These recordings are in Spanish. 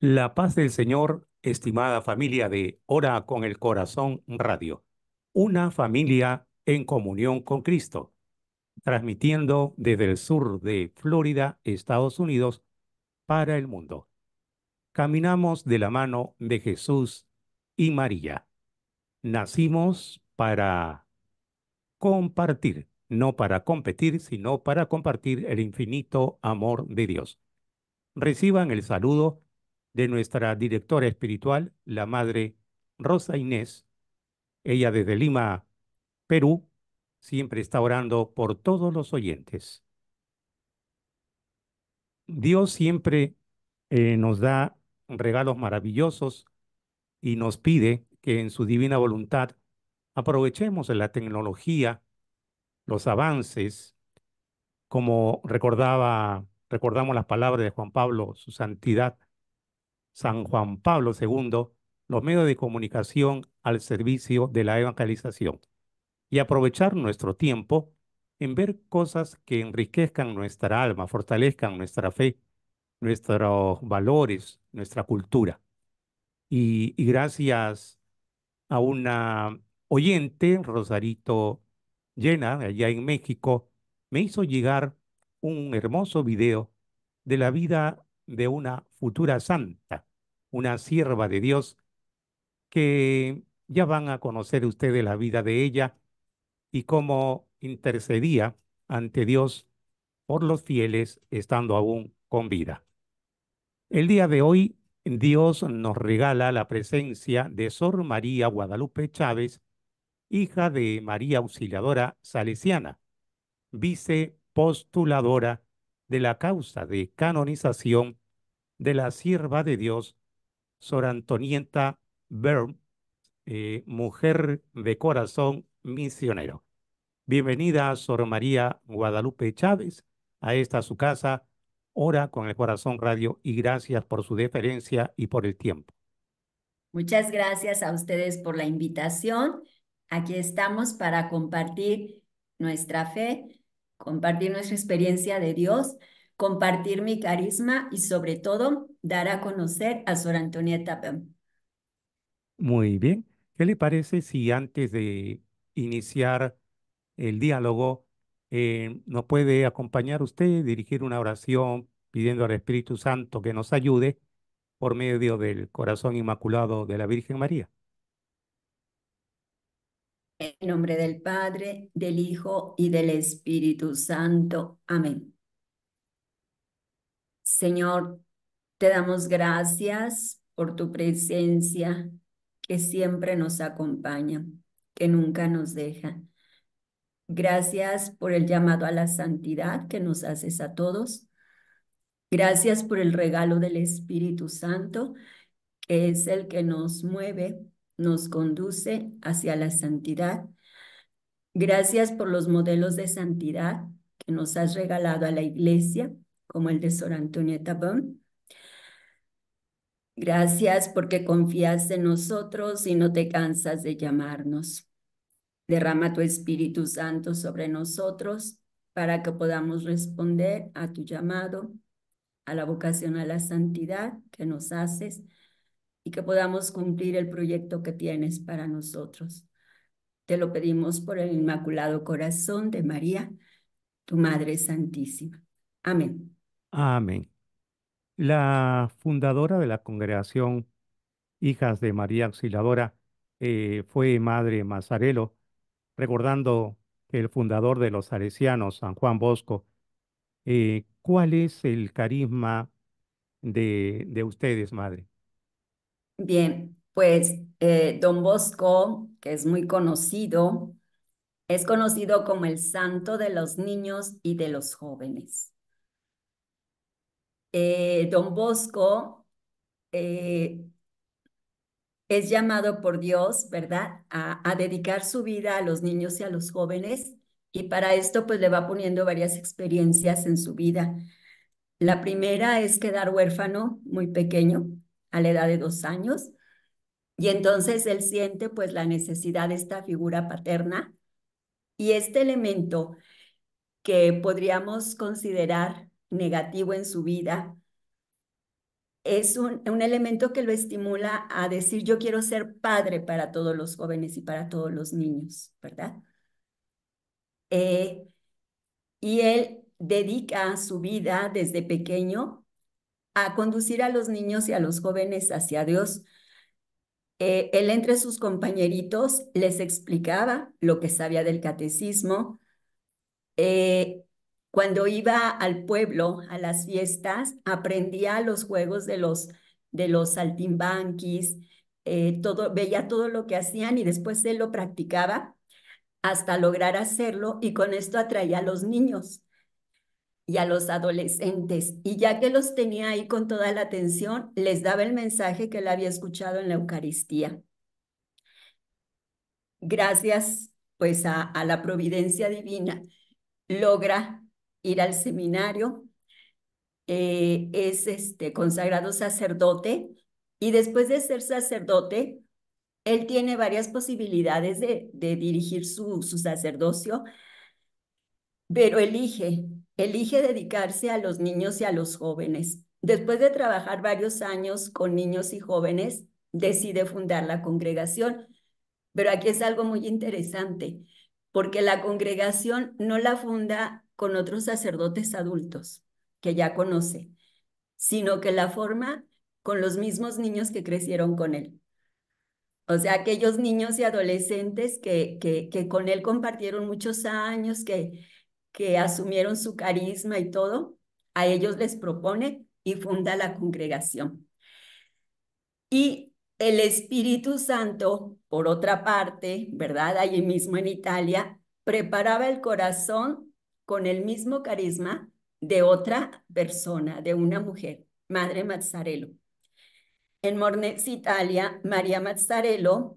La paz del Señor, estimada familia de Ora con el Corazón Radio, una familia en comunión con Cristo, transmitiendo desde el sur de Florida, Estados Unidos, para el mundo. Caminamos de la mano de Jesús y María. Nacimos para compartir, no para competir, sino para compartir el infinito amor de Dios. Reciban el saludo de nuestra directora espiritual, la madre Rosa Inés. Ella desde Lima, Perú, siempre está orando por todos los oyentes. Dios siempre eh, nos da regalos maravillosos y nos pide que en su divina voluntad aprovechemos la tecnología, los avances, como recordaba, recordamos las palabras de Juan Pablo, su santidad San Juan Pablo II los medios de comunicación al servicio de la evangelización y aprovechar nuestro tiempo en ver cosas que enriquezcan nuestra alma, fortalezcan nuestra fe, nuestros valores, nuestra cultura. Y, gracias a una oyente, Rosarito Llena, allá en México, me hizo llegar un hermoso video de la vida de una futura santa una sierva de Dios, que ya van a conocer ustedes la vida de ella y cómo intercedía ante Dios por los fieles estando aún con vida. El día de hoy Dios nos regala la presencia de Sor María Guadalupe Chávez, hija de María Auxiliadora Salesiana, vicepostuladora de la causa de canonización de la sierva de Dios Sor Antonieta Bern, eh, mujer de corazón misionero. Bienvenida, Sor María Guadalupe Chávez, a esta su casa, Hora con el Corazón Radio, y gracias por su deferencia y por el tiempo. Muchas gracias a ustedes por la invitación. Aquí estamos para compartir nuestra fe, compartir nuestra experiencia de Dios compartir mi carisma y sobre todo dar a conocer a Sor Antonieta Muy bien. ¿Qué le parece si antes de iniciar el diálogo eh, nos puede acompañar usted, dirigir una oración pidiendo al Espíritu Santo que nos ayude por medio del corazón inmaculado de la Virgen María? En nombre del Padre, del Hijo y del Espíritu Santo. Amén. Señor, te damos gracias por tu presencia que siempre nos acompaña, que nunca nos deja. Gracias por el llamado a la santidad que nos haces a todos. Gracias por el regalo del Espíritu Santo, que es el que nos mueve, nos conduce hacia la santidad. Gracias por los modelos de santidad que nos has regalado a la iglesia como el de Sor Antonieta Bon. Gracias porque confías en nosotros y no te cansas de llamarnos. Derrama tu Espíritu Santo sobre nosotros para que podamos responder a tu llamado, a la vocación a la santidad que nos haces y que podamos cumplir el proyecto que tienes para nosotros. Te lo pedimos por el Inmaculado Corazón de María, tu Madre Santísima. Amén. Amén. La fundadora de la congregación Hijas de María Auxiliadora eh, fue Madre Mazzarello, recordando que el fundador de los salesianos, San Juan Bosco, eh, ¿cuál es el carisma de, ustedes, Madre? Bien, pues eh, don Bosco, que es muy conocido, es conocido como el santo de los niños y de los jóvenes. Eh, don Bosco eh, es llamado por Dios, ¿verdad?, a, a, dedicar su vida a los niños y a los jóvenes y para esto pues le va poniendo varias experiencias en su vida. La primera es quedar huérfano muy pequeño, a la edad de dos años, y entonces él siente pues la necesidad de esta figura paterna y este elemento que podríamos considerar negativo en su vida, es un, un, elemento que lo estimula a decir yo quiero ser padre para todos los jóvenes y para todos los niños, ¿verdad? Eh, y él dedica su vida desde pequeño a conducir a los niños y a los jóvenes hacia Dios. Eh, él entre sus compañeritos les explicaba lo que sabía del catecismo, eh, cuando iba al pueblo a las fiestas, aprendía los juegos de los, de los saltimbanquis, eh, veía todo lo que hacían y después él lo practicaba hasta lograr hacerlo y con esto atraía a los niños y a los adolescentes. Y ya que los tenía ahí con toda la atención, les daba el mensaje que él había escuchado en la Eucaristía. Gracias pues a la providencia divina, logra ir al seminario, eh, es este, consagrado sacerdote y después de ser sacerdote, él tiene varias posibilidades de, dirigir su, su sacerdocio, pero elige, elige dedicarse a los niños y a los jóvenes. Después de trabajar varios años con niños y jóvenes, decide fundar la congregación. Pero aquí es algo muy interesante, porque la congregación no la funda con otros sacerdotes adultos que ya conoce, sino que la forma con los mismos niños que crecieron con él. O sea, aquellos niños y adolescentes que, que, que con él compartieron muchos años, que, que asumieron su carisma y todo, a ellos les propone y funda la congregación. Y el Espíritu Santo, por otra parte, ¿verdad? Allí mismo en Italia, preparaba el corazón con el mismo carisma de otra persona, de una mujer, Madre Mazzarello. En Mornez, Italia, María Mazzarello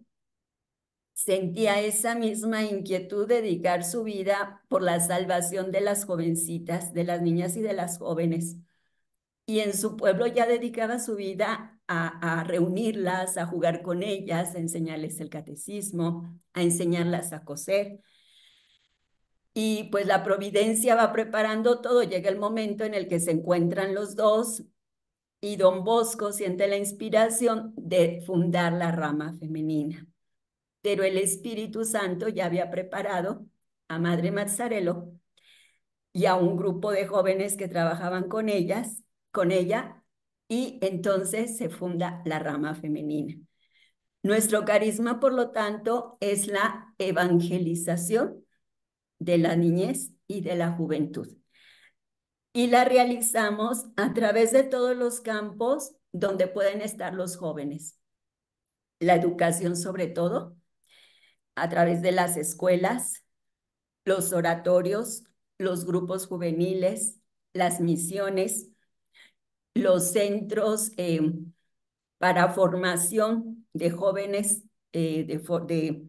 sentía esa misma inquietud de dedicar su vida por la salvación de las jovencitas, de las niñas y de las jóvenes. Y en su pueblo ya dedicaba su vida a reunirlas, a jugar con ellas, a enseñarles el catecismo, a enseñarlas a coser, y pues la providencia va preparando todo. Llega el momento en el que se encuentran los dos y don Bosco siente la inspiración de fundar la rama femenina. Pero el Espíritu Santo ya había preparado a Madre Mazzarello y a un grupo de jóvenes que trabajaban con ellas, con ella, y entonces se funda la rama femenina. Nuestro carisma, por lo tanto, es la evangelización de la niñez y de la juventud. Y la realizamos a través de todos los campos donde pueden estar los jóvenes. La educación sobre todo, a través de las escuelas, los oratorios, los grupos juveniles, las misiones, los centros eh, para formación de jóvenes eh, de, de,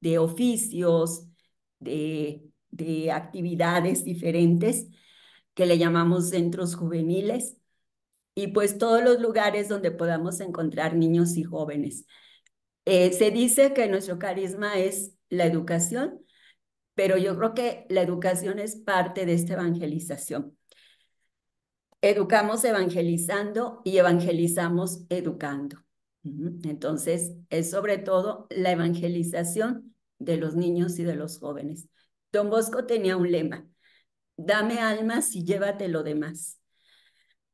de oficios, de, actividades diferentes que le llamamos centros juveniles y pues todos los lugares donde podamos encontrar niños y jóvenes. Eh, se dice que nuestro carisma es la educación, pero yo creo que la educación es parte de esta evangelización. Educamos evangelizando y evangelizamos educando. Entonces, es sobre todo la evangelización de los niños y de los jóvenes. Don Bosco tenía un lema, dame almas y llévate lo demás.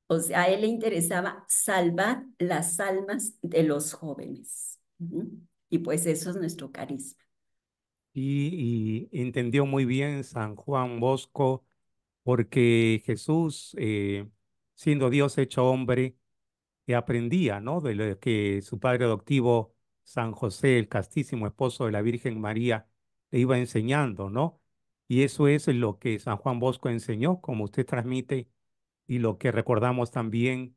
O sea, a él le interesaba salvar las almas de los jóvenes. Y pues eso es nuestro carisma. Y, entendió muy bien San Juan Bosco, porque Jesús, eh, siendo Dios hecho hombre, aprendía, ¿no? De lo que su padre adoptivo San José, el castísimo esposo de la Virgen María, le iba enseñando, ¿no? Y eso es lo que San Juan Bosco enseñó, como usted transmite, y lo que recordamos también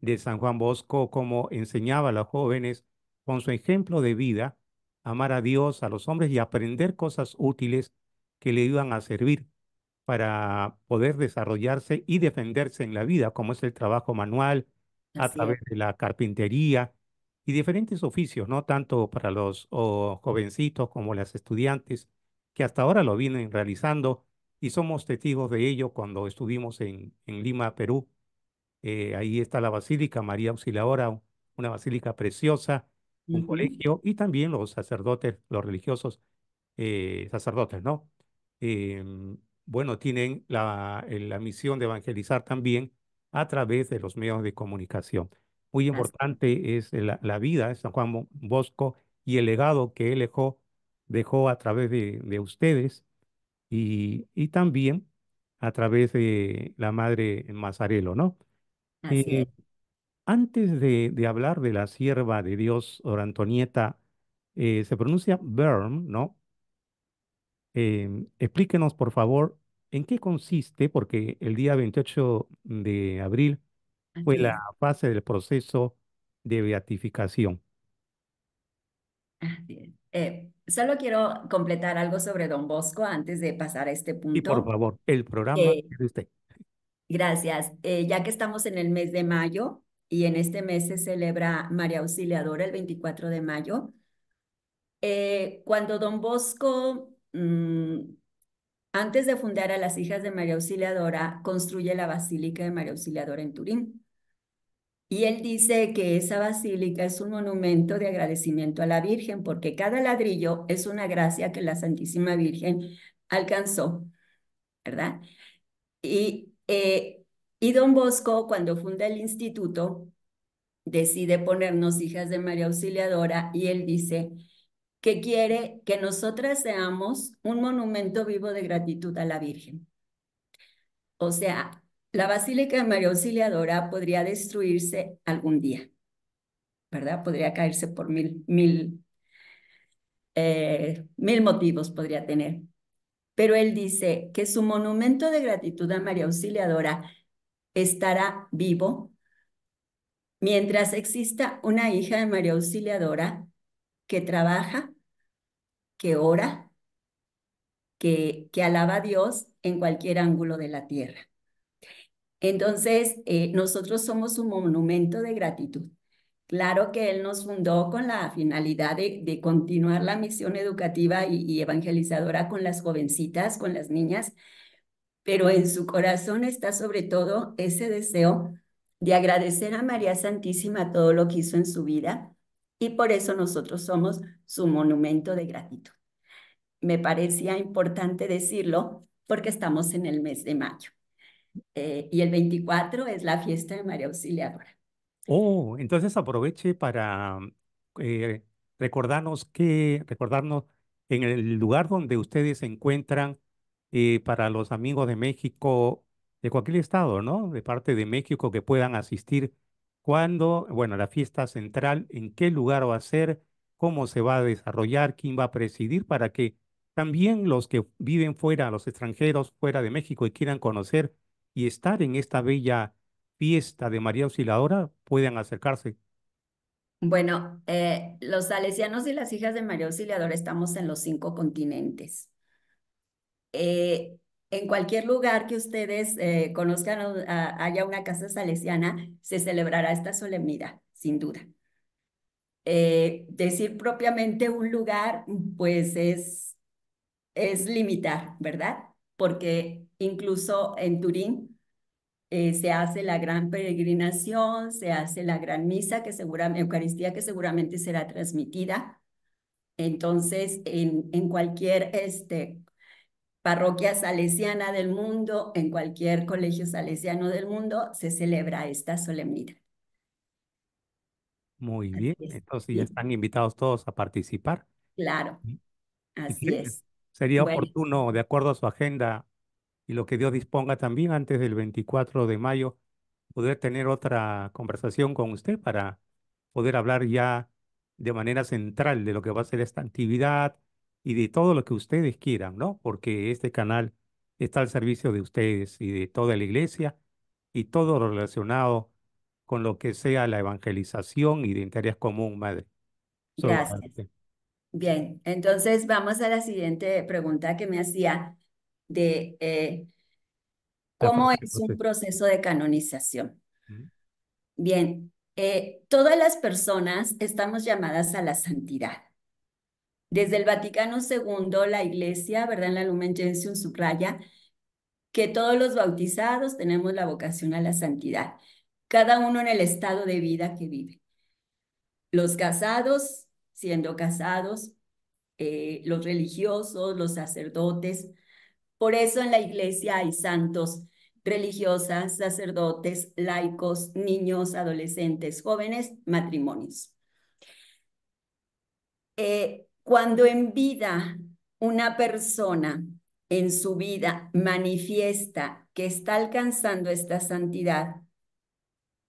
de San Juan Bosco, como enseñaba a los jóvenes con su ejemplo de vida, amar a Dios, a los hombres y aprender cosas útiles que le iban a servir para poder desarrollarse y defenderse en la vida, como es el trabajo manual, a través de la carpintería, y diferentes oficios, ¿no? Tanto para los jovencitos como las estudiantes, que hasta ahora lo vienen realizando y somos testigos de ello cuando estuvimos en, Lima, Perú. Eh, ahí está la Basílica María Auxiliadora, una basílica preciosa, un colegio y también los sacerdotes, los religiosos eh, sacerdotes, ¿no? Em, bueno, tienen eh, la misión de evangelizar también a través de los medios de comunicación muy importante es la, vida de San Juan Bosco y el legado que él dejó, a través de, ustedes y, también a través de la madre Mazarelo, ¿no? Eh, antes de, hablar de la sierva de Dios, Or Antonieta, eh, se pronuncia Berm, ¿no? Em, explíquenos, por favor, en qué consiste, porque el día 28 de abril fue la fase del proceso de beatificación. Eh, solo quiero completar algo sobre don Bosco antes de pasar a este punto. Y por favor, el programa eh, es de usted. Gracias. Eh, ya que estamos en el mes de mayo y en este mes se celebra María Auxiliadora el 24 de mayo, cuando don Bosco, mm, antes de fundar a las Hijas de María Auxiliadora, construye la Basílica de María Auxiliadora en Turín. Y él dice que esa basílica es un monumento de agradecimiento a la Virgen, porque cada ladrillo es una gracia que la Santísima Virgen alcanzó, ¿verdad? Y, eh, y don Bosco, cuando funda el instituto, decide ponernos hijas de María Auxiliadora y él dice que quiere que nosotras seamos un monumento vivo de gratitud a la Virgen. O sea, la Basílica de María Auxiliadora podría destruirse algún día, ¿verdad? Podría caerse por mil, mil, eh, mil motivos, podría tener. Pero él dice que su monumento de gratitud a María Auxiliadora estará vivo mientras exista una hija de María Auxiliadora que trabaja, que ora, que, que alaba a Dios en cualquier ángulo de la tierra. Entonces, eh, nosotros somos un monumento de gratitud. Claro que él nos fundó con la finalidad de, continuar la misión educativa y, evangelizadora con las jovencitas, con las niñas, pero en su corazón está sobre todo ese deseo de agradecer a María Santísima todo lo que hizo en su vida y por eso nosotros somos su monumento de gratitud. Me parecía importante decirlo porque estamos en el mes de mayo. Eh, y el 24 es la fiesta de María Auxiliadora. Oh, entonces aproveche para eh, recordarnos que, recordarnos en el lugar donde ustedes se encuentran eh, para los amigos de México, de cualquier estado, ¿no? De parte de México que puedan asistir. ¿Cuándo? Bueno, la fiesta central, ¿en qué lugar va a ser? ¿Cómo se va a desarrollar? ¿Quién va a presidir? Para que también los que viven fuera, los extranjeros fuera de México y quieran conocer y estar en esta bella fiesta de María Auxiliadora puedan acercarse? Bueno, eh, los salesianos y las hijas de María Auxiliadora estamos en los cinco continentes. Eh, en cualquier lugar que ustedes eh, conozcan, ah, haya una casa salesiana, se celebrará esta solemnidad, sin duda. decir propiamente un lugar, pues es, es limitar, ¿verdad? Porque Incluso en Turín eh, se hace la gran peregrinación, se hace la gran misa, que seguramente, Eucaristía, que seguramente será transmitida. Entonces, en, cualquier este, parroquia salesiana del mundo, en cualquier colegio salesiano del mundo, se celebra esta solemnidad. Muy bien, entonces ya están invitados todos a participar. Claro. Así es. Sería oportuno, de acuerdo a su agenda, y lo que Dios disponga también antes del 24 de mayo, poder tener otra conversación con usted para poder hablar ya de manera central de lo que va a ser esta actividad y de todo lo que ustedes quieran, ¿no? Porque este canal está al servicio de ustedes y de toda la iglesia y todo lo relacionado con lo que sea la evangelización y de interés común, madre. Gracias. Bien, entonces vamos a la siguiente pregunta que me hacía de eh, cómo es un proceso de canonización. Bien, eh, todas las personas estamos llamadas a la santidad. Desde el Vaticano II, la Iglesia, ¿verdad? En la Lumen Gentium subraya que todos los bautizados tenemos la vocación a la santidad, cada uno en el estado de vida que vive. Los casados, siendo casados, eh, los religiosos, los sacerdotes, por eso en la iglesia hay santos, religiosas, sacerdotes, laicos, niños, adolescentes, jóvenes, matrimonios. Eh, cuando en vida una persona en su vida manifiesta que está alcanzando esta santidad,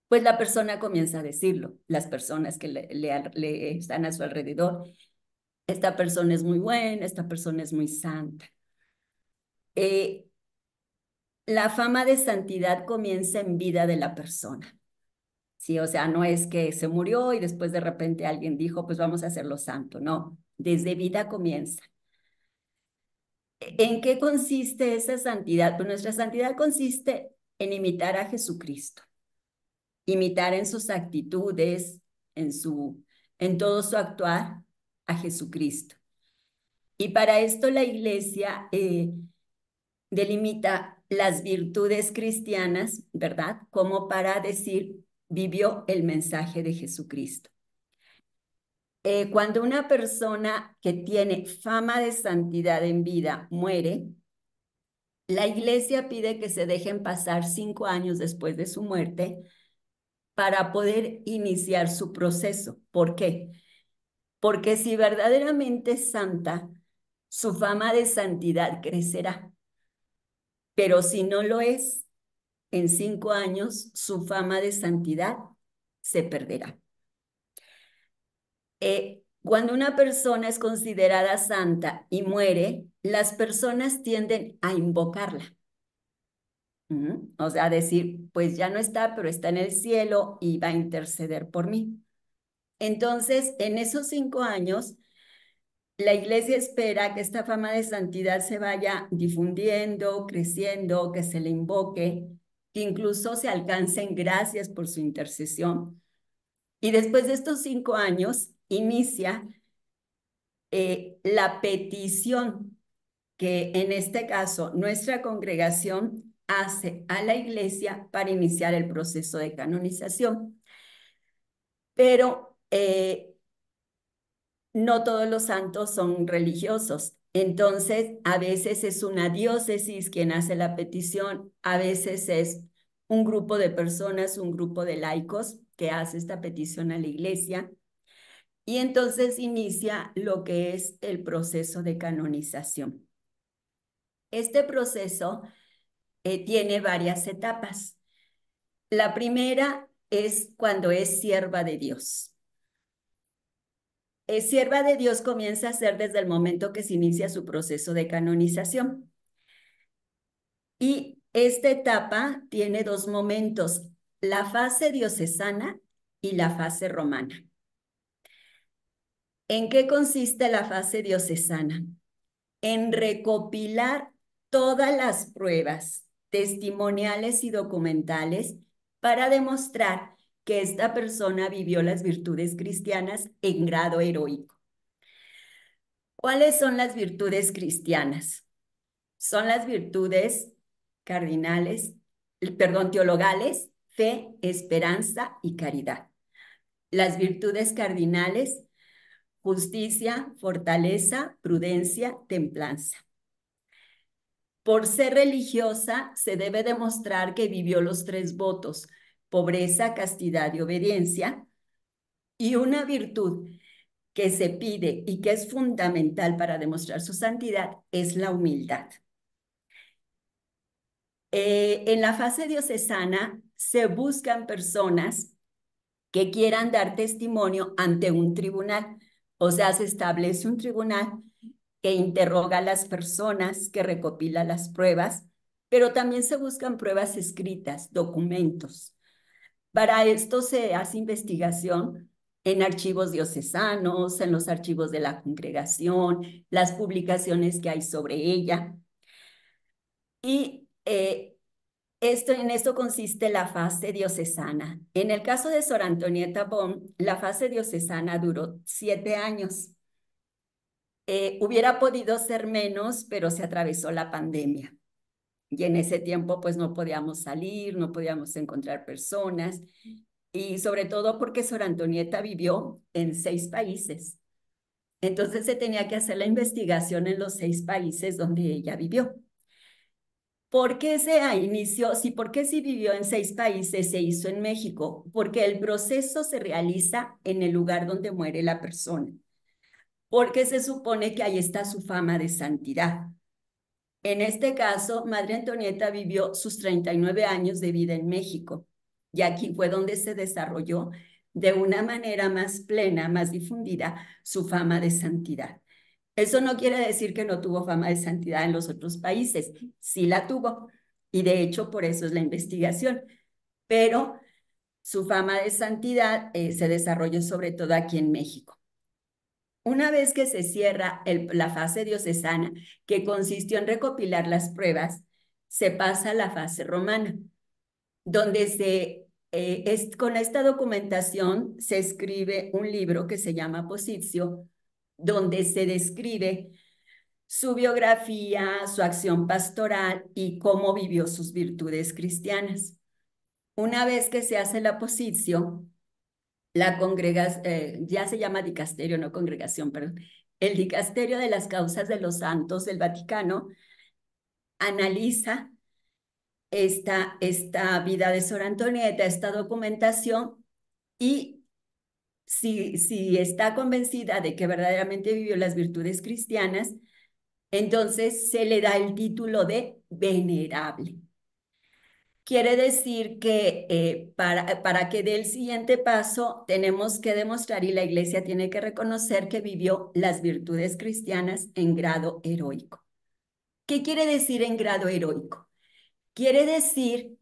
pues la persona comienza a decirlo, las personas que le están a su alrededor, esta persona es muy buena, esta persona es muy santa. Eh, la fama de santidad comienza en vida de la persona. Sí, o sea, no es que se murió y después de repente alguien dijo, pues vamos a hacerlo santo. No, desde vida comienza. ¿En qué consiste esa santidad? Pues nuestra santidad consiste en imitar a Jesucristo, imitar en sus actitudes, en, su, en todo su actuar a Jesucristo. Y para esto la iglesia eh, delimita las virtudes cristianas, ¿verdad? Como para decir, vivió el mensaje de Jesucristo. Eh, cuando una persona que tiene fama de santidad en vida muere, la iglesia pide que se dejen pasar cinco años después de su muerte para poder iniciar su proceso. ¿Por qué? Porque si verdaderamente es santa, su fama de santidad crecerá. Pero si no lo es, en cinco años su fama de santidad se perderá. Eh, cuando una persona es considerada santa y muere, las personas tienden a invocarla. O sea, decir, pues ya no está, pero está en el cielo y va a interceder por mí. Entonces, en esos cinco años, la iglesia espera que esta fama de santidad se vaya difundiendo, creciendo, que se le invoque, que incluso se alcancen gracias por su intercesión. Y después de estos cinco años, inicia eh, la petición que en este caso nuestra congregación hace a la iglesia para iniciar el proceso de canonización. Pero eh, no todos los santos son religiosos. Entonces, a veces es una diócesis quien hace la petición, a veces es un grupo de personas, un grupo de laicos que hace esta petición a la iglesia. Y entonces inicia lo que es el proceso de canonización. Este proceso eh, tiene varias etapas. La primera es cuando es sierva de Dios. Eh, sierva de Dios comienza a ser desde el momento que se inicia su proceso de canonización. Y esta etapa tiene dos momentos, la fase diocesana y la fase romana. ¿En qué consiste la fase diocesana? En recopilar todas las pruebas testimoniales y documentales para demostrar que esta persona vivió las virtudes cristianas en grado heroico. ¿Cuáles son las virtudes cristianas? Son las virtudes cardinales, perdón, teologales, fe, esperanza y caridad. Las virtudes cardinales, justicia, fortaleza, prudencia, templanza. Por ser religiosa, se debe demostrar que vivió los tres votos, pobreza, castidad y obediencia. Y una virtud que se pide y que es fundamental para demostrar su santidad es la humildad. Eh, en la fase diocesana se buscan personas que quieran dar testimonio ante un tribunal. O sea, se establece un tribunal que interroga a las personas, que recopila las pruebas, pero también se buscan pruebas escritas, documentos, para esto se hace investigación en archivos diocesanos, en los archivos de la congregación, las publicaciones que hay sobre ella. Y eh, esto, en esto consiste la fase diocesana. En el caso de Sor Antonieta Bon, la fase diocesana duró siete años. Eh, hubiera podido ser menos, pero se atravesó la pandemia. Y en ese tiempo pues no podíamos salir, no podíamos encontrar personas y sobre todo porque Sor Antonieta vivió en seis países. Entonces se tenía que hacer la investigación en los seis países donde ella vivió. ¿Por qué se inició? Sí, ¿por qué si vivió en seis países se hizo en México? Porque el proceso se realiza en el lugar donde muere la persona. Porque se supone que ahí está su fama de santidad. En este caso, Madre Antonieta vivió sus 39 años de vida en México y aquí fue donde se desarrolló de una manera más plena, más difundida, su fama de santidad. Eso no quiere decir que no tuvo fama de santidad en los otros países, sí la tuvo, y de hecho por eso es la investigación, pero su fama de santidad eh, se desarrolló sobre todo aquí en México. Una vez que se cierra la fase diocesana, que consistió en recopilar las pruebas, se pasa a la fase romana, donde se, eh, con esta documentación se escribe un libro que se llama Positio, donde se describe su biografía, su acción pastoral y cómo vivió sus virtudes cristianas. Una vez que se hace la posición, la congregación, eh, ya se llama dicasterio, no congregación, perdón, el dicasterio de las causas de los santos del Vaticano analiza esta, esta vida de Sor Antonieta, esta documentación y si, si está convencida de que verdaderamente vivió las virtudes cristianas, entonces se le da el título de venerable. Quiere decir que eh, para, para que dé el siguiente paso tenemos que demostrar y la iglesia tiene que reconocer que vivió las virtudes cristianas en grado heroico. ¿Qué quiere decir en grado heroico? Quiere decir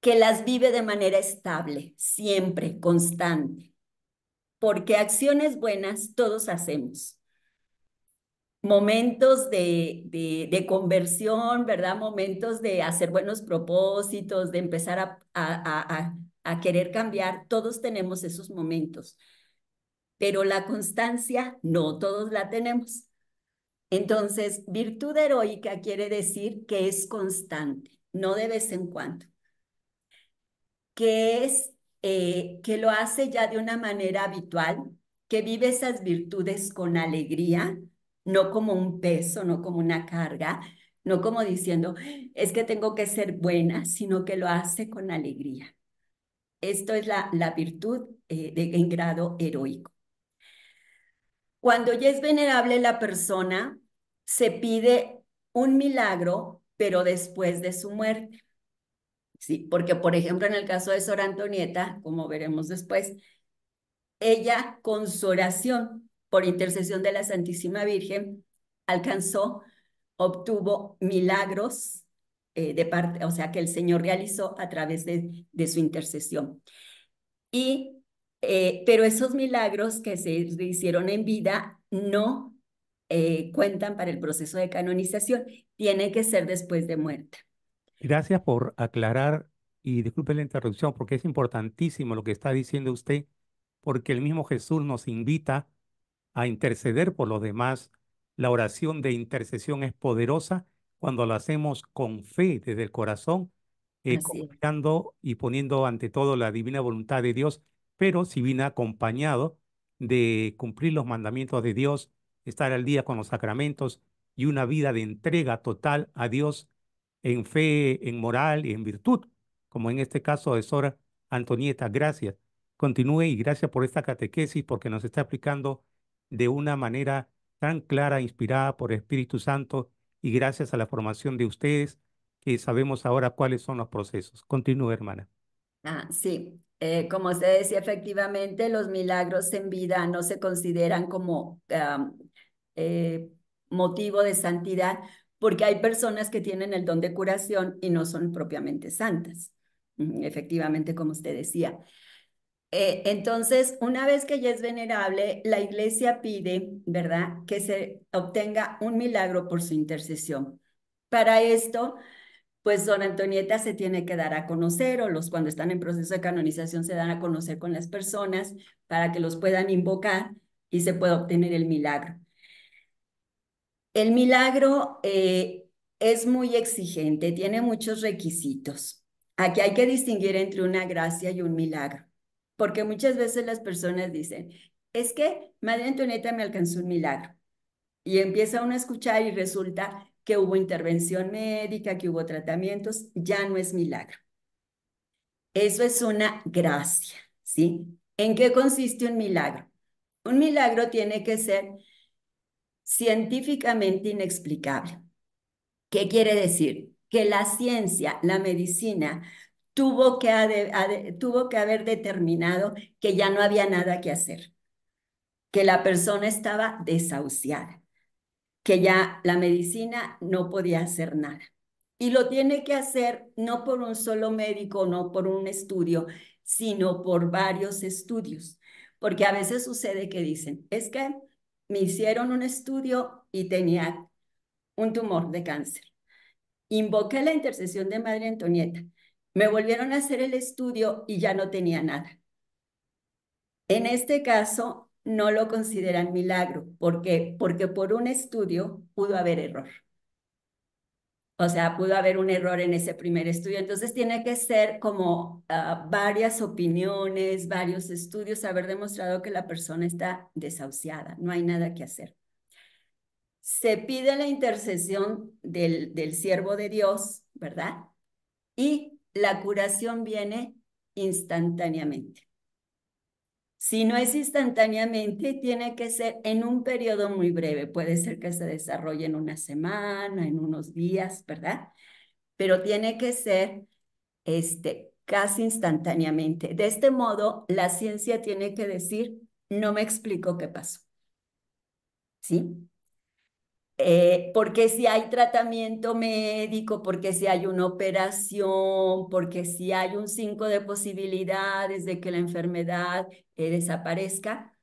que las vive de manera estable, siempre, constante. Porque acciones buenas todos hacemos momentos de, conversión, ¿verdad? Momentos de hacer buenos propósitos, de empezar a, querer cambiar. Todos tenemos esos momentos, pero la constancia no todos la tenemos. Entonces, virtud heroica quiere decir que es constante, no de vez en cuando, que es eh, que lo hace ya de una manera habitual, que vive esas virtudes con alegría, no como un peso, no como una carga, no como diciendo, es que tengo que ser buena, sino que lo hace con alegría. Esto es la, la virtud eh, de, en grado heroico. Cuando ya es venerable la persona, se pide un milagro, pero después de su muerte. Sí, porque por ejemplo en el caso de Sor Antonieta, como veremos después, ella con su oración por intercesión de la Santísima Virgen, alcanzó, obtuvo milagros eh, de parte, o sea, que el Señor realizó a través de, de su intercesión. Y, eh, pero esos milagros que se hicieron en vida no eh, cuentan para el proceso de canonización, tiene que ser después de muerte. Gracias por aclarar y disculpe la interrupción porque es importantísimo lo que está diciendo usted, porque el mismo Jesús nos invita a interceder por los demás. La oración de intercesión es poderosa cuando la hacemos con fe desde el corazón, eh, y poniendo ante todo la divina voluntad de Dios, pero si viene acompañado de cumplir los mandamientos de Dios, estar al día con los sacramentos y una vida de entrega total a Dios en fe, en moral y en virtud, como en este caso de Sora Antonieta. Gracias. Continúe y gracias por esta catequesis porque nos está explicando de una manera tan clara, inspirada por el Espíritu Santo y gracias a la formación de ustedes que sabemos ahora cuáles son los procesos. Continúe, hermana. Ah, sí, eh, como usted decía, efectivamente los milagros en vida no se consideran como ah, eh, motivo de santidad porque hay personas que tienen el don de curación y no son propiamente santas, efectivamente, como usted decía. Eh, entonces, una vez que ya es venerable, la iglesia pide, ¿verdad?, que se obtenga un milagro por su intercesión. Para esto, pues Don Antonieta se tiene que dar a conocer, o los cuando están en proceso de canonización se dan a conocer con las personas para que los puedan invocar y se pueda obtener el milagro. El milagro eh, es muy exigente, tiene muchos requisitos. Aquí hay que distinguir entre una gracia y un milagro porque muchas veces las personas dicen, es que Madre Antonieta me alcanzó un milagro. Y empieza uno a escuchar y resulta que hubo intervención médica, que hubo tratamientos, ya no es milagro. Eso es una gracia, ¿sí? ¿En qué consiste un milagro? Un milagro tiene que ser científicamente inexplicable. ¿Qué quiere decir? Que la ciencia, la medicina, tuvo que, tuvo que haber determinado que ya no había nada que hacer, que la persona estaba desahuciada, que ya la medicina no podía hacer nada. Y lo tiene que hacer no por un solo médico, no por un estudio, sino por varios estudios. Porque a veces sucede que dicen, es que me hicieron un estudio y tenía un tumor de cáncer. Invoqué la intercesión de Madre Antonieta me volvieron a hacer el estudio y ya no tenía nada. En este caso, no lo consideran milagro. ¿Por Porque por un estudio pudo haber error. O sea, pudo haber un error en ese primer estudio. Entonces tiene que ser como ah, varias opiniones, varios estudios, haber demostrado que la persona está desahuciada, no hay nada que hacer. Se pide la intercesión del, del siervo de Dios, ¿verdad? Y la curación viene instantáneamente. Si no es instantáneamente, tiene que ser en un periodo muy breve. Puede ser que se desarrolle en una semana, en unos días, ¿verdad? Pero tiene que ser este, casi instantáneamente. De este modo, la ciencia tiene que decir, no me explico qué pasó. ¿Sí? Eh, porque si hay tratamiento médico, porque si hay una operación, porque si hay un 5 de posibilidades de que la enfermedad eh, desaparezca,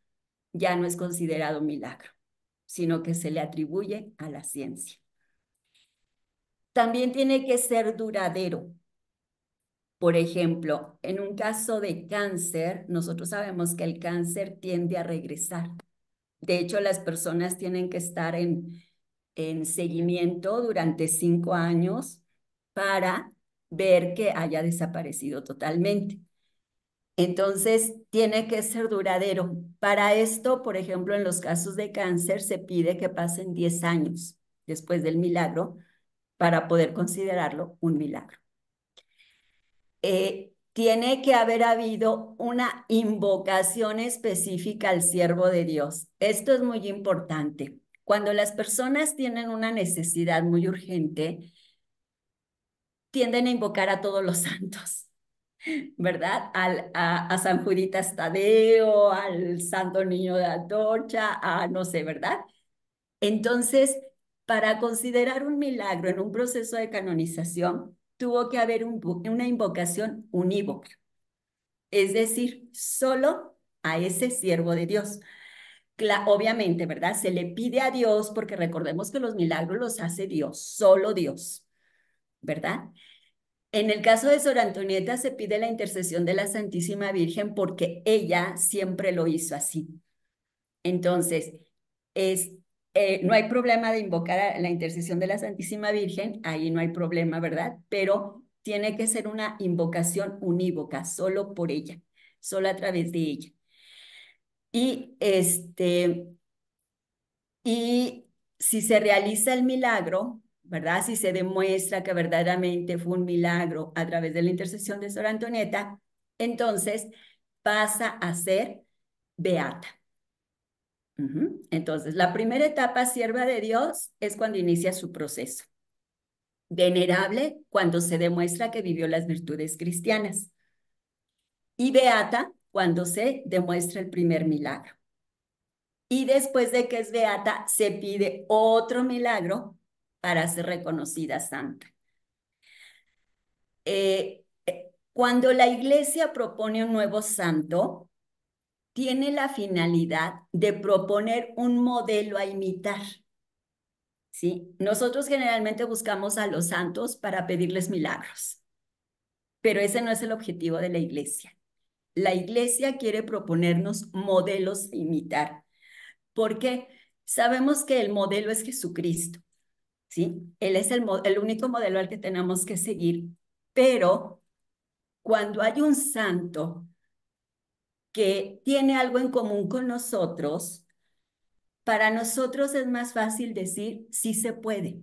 ya no es considerado milagro, sino que se le atribuye a la ciencia. También tiene que ser duradero. Por ejemplo, en un caso de cáncer, nosotros sabemos que el cáncer tiende a regresar. De hecho, las personas tienen que estar en, en seguimiento durante cinco años para ver que haya desaparecido totalmente. Entonces, tiene que ser duradero. Para esto, por ejemplo, en los casos de cáncer se pide que pasen diez años después del milagro para poder considerarlo un milagro. Eh, tiene que haber habido una invocación específica al siervo de Dios. Esto es muy importante. Cuando las personas tienen una necesidad muy urgente, tienden a invocar a todos los santos. ¿verdad? Al, a, San Judita Tadeo, al Santo Niño de Atocha, a no sé, ¿verdad? Entonces, para considerar un milagro en un proceso de canonización, tuvo que haber una invocación unívoca, es decir, solo a ese siervo de Dios obviamente, ¿verdad? Se le pide a Dios porque recordemos que los milagros los hace Dios, solo Dios, ¿verdad? En el caso de Sor Antonieta se pide la intercesión de la Santísima Virgen porque ella siempre lo hizo así. Entonces, es, eh, no hay problema de invocar la intercesión de la Santísima Virgen, ahí no hay problema, ¿verdad? Pero tiene que ser una invocación unívoca, solo por ella, solo a través de ella. Y, este, y si se realiza el milagro, ¿verdad? Si se demuestra que verdaderamente fue un milagro a través de la intercesión de Sor Antonieta, entonces pasa a ser beata. Entonces, la primera etapa, sierva de Dios, es cuando inicia su proceso. Venerable, cuando se demuestra que vivió las virtudes cristianas. Y beata, cuando se demuestra el primer milagro. Y después de que es beata, se pide otro milagro para ser reconocida santa. Eh, eh, cuando la iglesia propone un nuevo santo, tiene la finalidad de proponer un modelo a imitar. ¿sí? Nosotros generalmente buscamos a los santos para pedirles milagros, pero ese no es el objetivo de la iglesia la iglesia quiere proponernos modelos a imitar, porque sabemos que el modelo es Jesucristo, ¿sí? Él es el, el único modelo al que tenemos que seguir, pero cuando hay un santo que tiene algo en común con nosotros, para nosotros es más fácil decir sí se puede,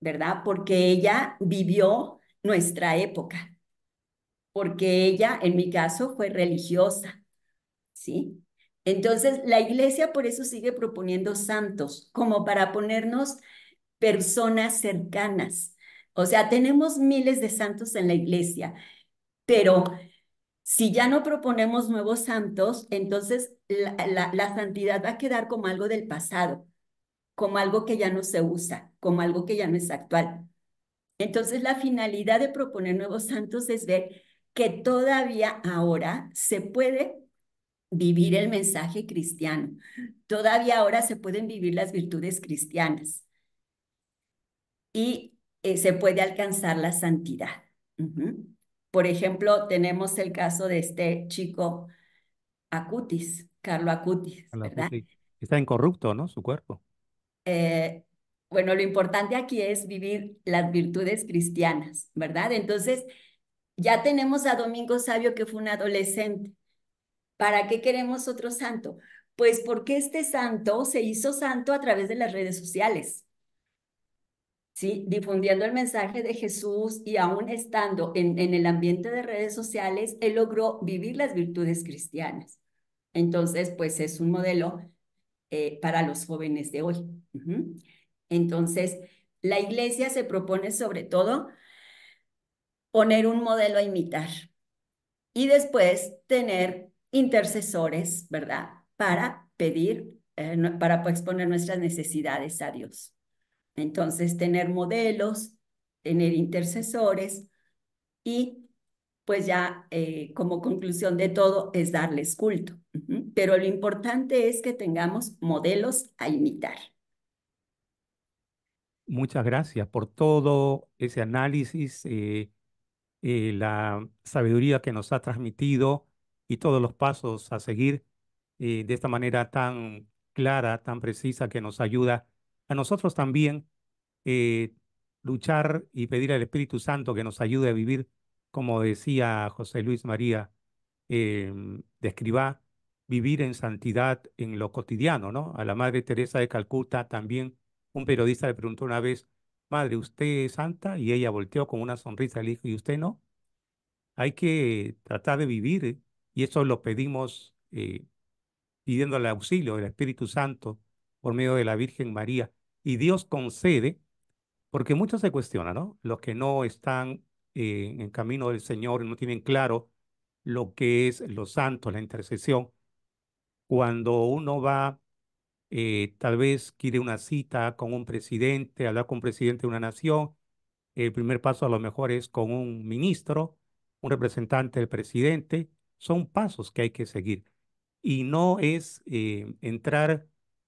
¿verdad? Porque ella vivió nuestra época, porque ella, en mi caso, fue religiosa, ¿sí? Entonces, la iglesia por eso sigue proponiendo santos, como para ponernos personas cercanas. O sea, tenemos miles de santos en la iglesia, pero si ya no proponemos nuevos santos, entonces la, la, santidad va a quedar como algo del pasado, como algo que ya no se usa, como algo que ya no es actual. Entonces la finalidad de proponer nuevos santos es ver que todavía ahora se puede vivir el mensaje cristiano, todavía ahora se pueden vivir las virtudes cristianas y eh, se puede alcanzar la santidad. Por ejemplo, tenemos el caso de este chico Acutis, Carlo Acutis, ¿verdad? Está incorrupto, ¿no? Su cuerpo. Eh, bueno, lo importante aquí es vivir las virtudes cristianas, ¿verdad? Entonces, ya tenemos a Domingo Sabio, que fue un adolescente. ¿Para qué queremos otro santo? Pues porque este santo se hizo santo a través de las redes sociales. ¿sí? difundiendo el mensaje de Jesús y aún estando en, el ambiente de redes sociales, él logró vivir las virtudes cristianas. Entonces, pues es un modelo eh, para los jóvenes de hoy. Entonces, la iglesia se propone sobre todo poner un modelo a imitar y después tener intercesores, ¿verdad? Para pedir, eh, para exponer nuestras necesidades a Dios. Entonces, tener modelos, tener intercesores y pues ya eh, como conclusión de todo es darles culto. Pero lo importante es que tengamos modelos a imitar. Muchas gracias por todo ese análisis. Eh, eh, la sabiduría que nos ha transmitido y todos los pasos a seguir eh, de esta manera tan clara, tan precisa, que nos ayuda a nosotros también eh, luchar y pedir al Espíritu Santo que nos ayude a vivir, como decía José Luis María eh, vivir en santidad en lo cotidiano, ¿no? A la Madre Teresa de Calcuta también, un periodista le preguntó una vez, madre, usted es santa, y ella volteó con una sonrisa al hijo ¿y usted no? Hay que tratar de vivir, ¿eh? y eso lo pedimos eh, pidiendo el auxilio del Espíritu Santo por medio de la Virgen María. Y Dios concede, porque muchos se cuestionan, ¿no? Los que no están eh, en camino del Señor, no tienen claro lo que es lo santos, la intercesión. Cuando uno va eh, tal vez quiere una cita con un presidente, hablar con un presidente de una nación. El primer paso a lo mejor es con un ministro, un representante del presidente. Son pasos que hay que seguir. Y no es eh, entrar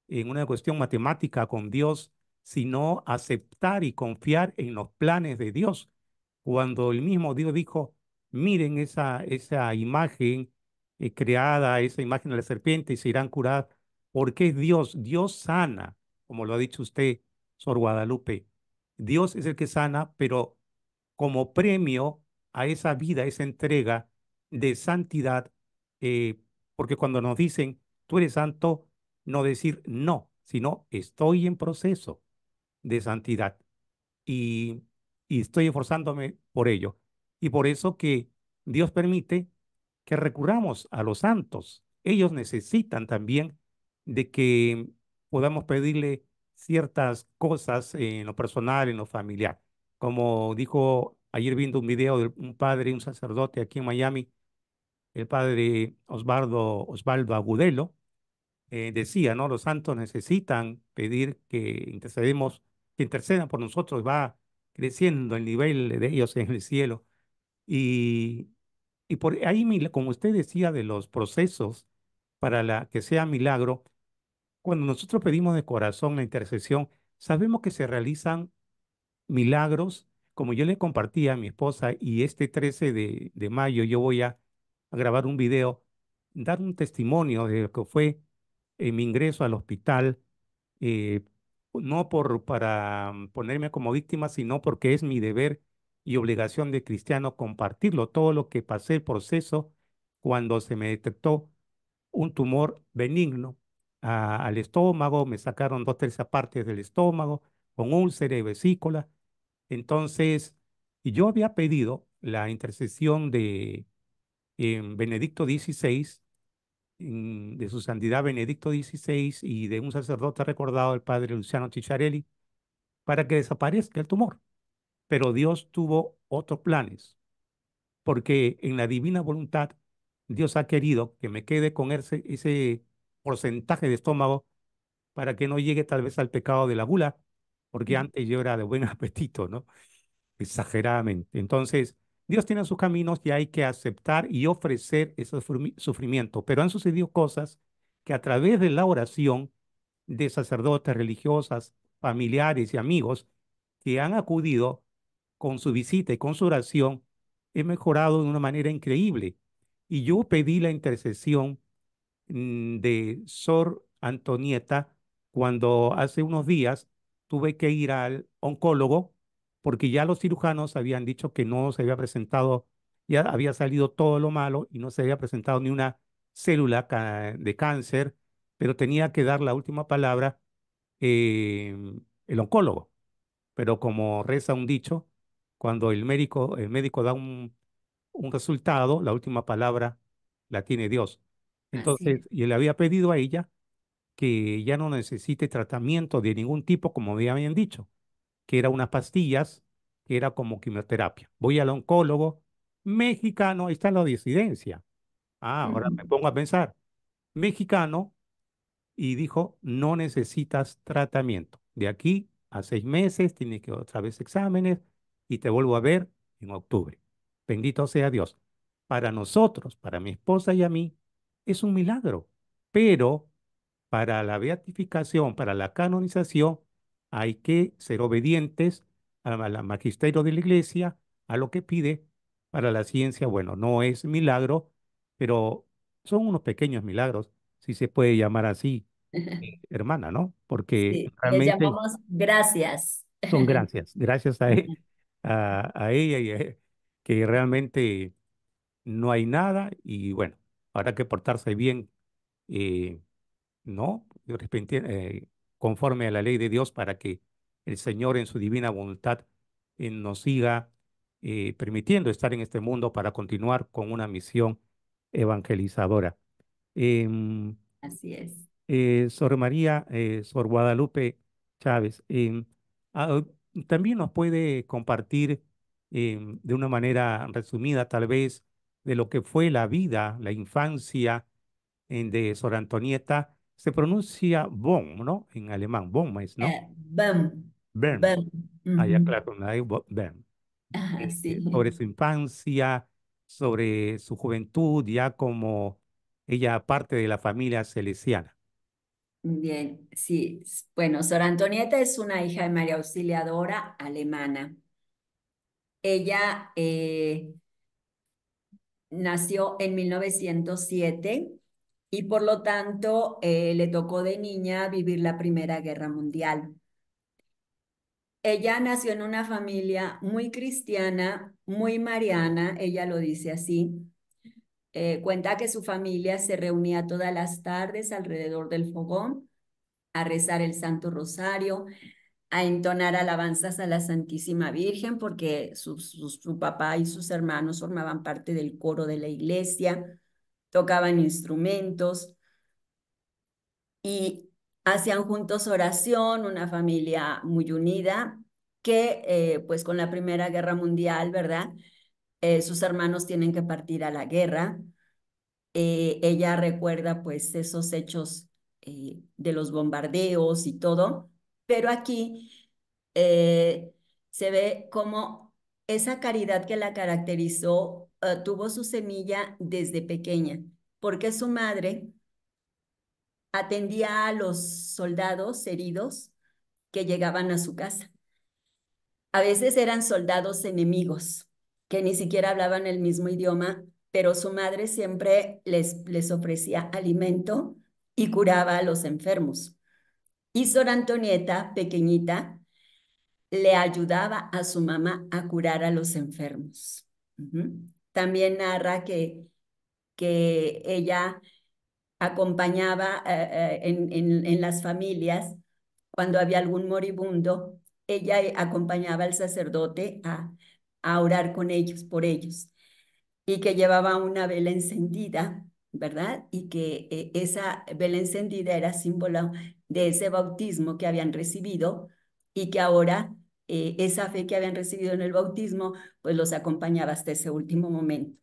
en una cuestión matemática con Dios, sino aceptar y confiar en los planes de Dios. Cuando el mismo Dios dijo, miren esa, esa imagen eh, creada, esa imagen de la serpiente y se irán curar porque Dios, Dios sana, como lo ha dicho usted, Sor Guadalupe. Dios es el que sana, pero como premio a esa vida, esa entrega de santidad, eh, porque cuando nos dicen, tú eres santo, no decir no, sino estoy en proceso de santidad y, y estoy esforzándome por ello. Y por eso que Dios permite que recurramos a los santos. Ellos necesitan también de que podamos pedirle ciertas cosas en lo personal, en lo familiar. Como dijo ayer viendo un video de un padre, un sacerdote aquí en Miami, el padre Osvaldo, Osvaldo Agudelo, eh, decía, ¿no? Los santos necesitan pedir que intercedemos, que intercedan por nosotros, va creciendo el nivel de ellos en el cielo. Y, por ahí, como usted decía, de los procesos para la, que sea milagro, cuando nosotros pedimos de corazón la intercesión, sabemos que se realizan milagros, como yo le compartía a mi esposa, y este 13 de, mayo yo voy a, grabar un video, dar un testimonio de lo que fue eh, mi ingreso al hospital, eh, no por, para ponerme como víctima, sino porque es mi deber y obligación de cristiano compartirlo, todo lo que pasé el proceso cuando se me detectó un tumor benigno al estómago, me sacaron dos tercias partes del estómago, con úlcera y vesícula. Entonces, yo había pedido la intercesión de em, Benedicto XVI, de su santidad Benedicto XVI y de un sacerdote recordado, el padre Luciano Chicharelli, para que desaparezca el tumor. Pero Dios tuvo otros planes, porque en la divina voluntad Dios ha querido que me quede con ese, ese porcentaje de estómago para que no llegue tal vez al pecado de la gula, porque antes yo era de buen apetito, ¿no? Exageradamente. Entonces, Dios tiene sus caminos y hay que aceptar y ofrecer ese sufrimiento. Pero han sucedido cosas que a través de la oración de sacerdotes, religiosas, familiares y amigos que han acudido con su visita y con su oración, he mejorado de una manera increíble. Y yo pedí la intercesión Mm, de Sor Antonieta cuando hace unos días tuve que ir al oncólogo porque ya los cirujanos habían dicho que no se había presentado, ya había salido todo lo malo y no se había presentado ni una célula de cáncer, pero tenía que dar la última palabra em, el oncólogo. Pero como reza un dicho, cuando el médico, el médico da un resultado, la última palabra la tiene Dios. Entonces, yo le había pedido a ella que ya no necesite tratamiento de ningún tipo, como me habían dicho, que era unas pastillas, que era como quimioterapia. Voy al oncólogo mexicano, ahí está la disidencia. Ah, ahora me pongo a pensar. Mexicano, y dijo, no necesitas tratamiento. De aquí a seis meses tienes que otra vez exámenes y te vuelvo a ver en octubre. Bendito sea Dios. Para nosotros, para mi esposa y a mí, es un milagro, pero para la beatificación, para la canonización, hay que ser obedientes al magisterio de la iglesia, a lo que pide para la ciencia. Bueno, no es milagro, pero son unos pequeños milagros, si se puede llamar así, eh, hermana, ¿no? Porque realmente... llamamos gracias. Son gracias, gracias a, e, ella y e, que realmente no hay nada y bueno, habrá que portarse bien, ¿no? Eh, conforme a la ley de Dios para que el Señor en su divina voluntad eh, nos siga eh, permitiendo estar en este mundo para continuar con una misión evangelizadora. Em, Así es. Sor María, Sor Guadalupe Chávez, em, ah, también nos puede compartir em, de una manera resumida tal vez de lo que fue la vida, la infancia de Sor Antonieta, se pronuncia bom, ¿no? En alemán, Bom es, ¿no? Eh, Bern. Ah, ya claro, este, Sobre su infancia, sobre su juventud, ya como ella parte de la familia salesiana. Bien, sí. Bueno, Sor Antonieta es una hija de María Auxiliadora alemana. Ella eh, nació en 1907 y por lo tanto eh, le tocó de niña vivir la Primera Guerra Mundial. Ella nació en una familia muy cristiana, muy mariana, ella lo dice así. Eh, cuenta que su familia se reunía todas las tardes alrededor del fogón a rezar el Santo Rosario, a entonar alabanzas a la Santísima Virgen porque su, papá y sus hermanos formaban parte del coro de la iglesia, tocaban instrumentos y hacían juntos oración, una familia muy unida que eh, pues con la Primera Guerra Mundial, ¿verdad? Eh, sus hermanos tienen que partir a la guerra. Eh, ella recuerda pues esos hechos de los bombardeos y todo pero aquí eh, se ve cómo esa caridad que la caracterizó eh, tuvo su semilla desde pequeña, porque su madre atendía a los soldados heridos que llegaban a su casa. A veces eran soldados enemigos que ni siquiera hablaban el mismo idioma, pero su madre siempre les, les ofrecía alimento y curaba a los enfermos. Y Sor Antonieta, pequeñita, le ayudaba a su mamá a curar a los enfermos. También narra que, que ella acompañaba eh, eh, en, las familias cuando había algún moribundo, ella eh, acompañaba al sacerdote a, a, orar con ellos, por ellos, y que llevaba una vela encendida ¿verdad? Y que eh, esa vela encendida era símbolo de ese bautismo que habían recibido y que ahora eh, esa fe que habían recibido en el bautismo, pues los acompañaba hasta ese último momento.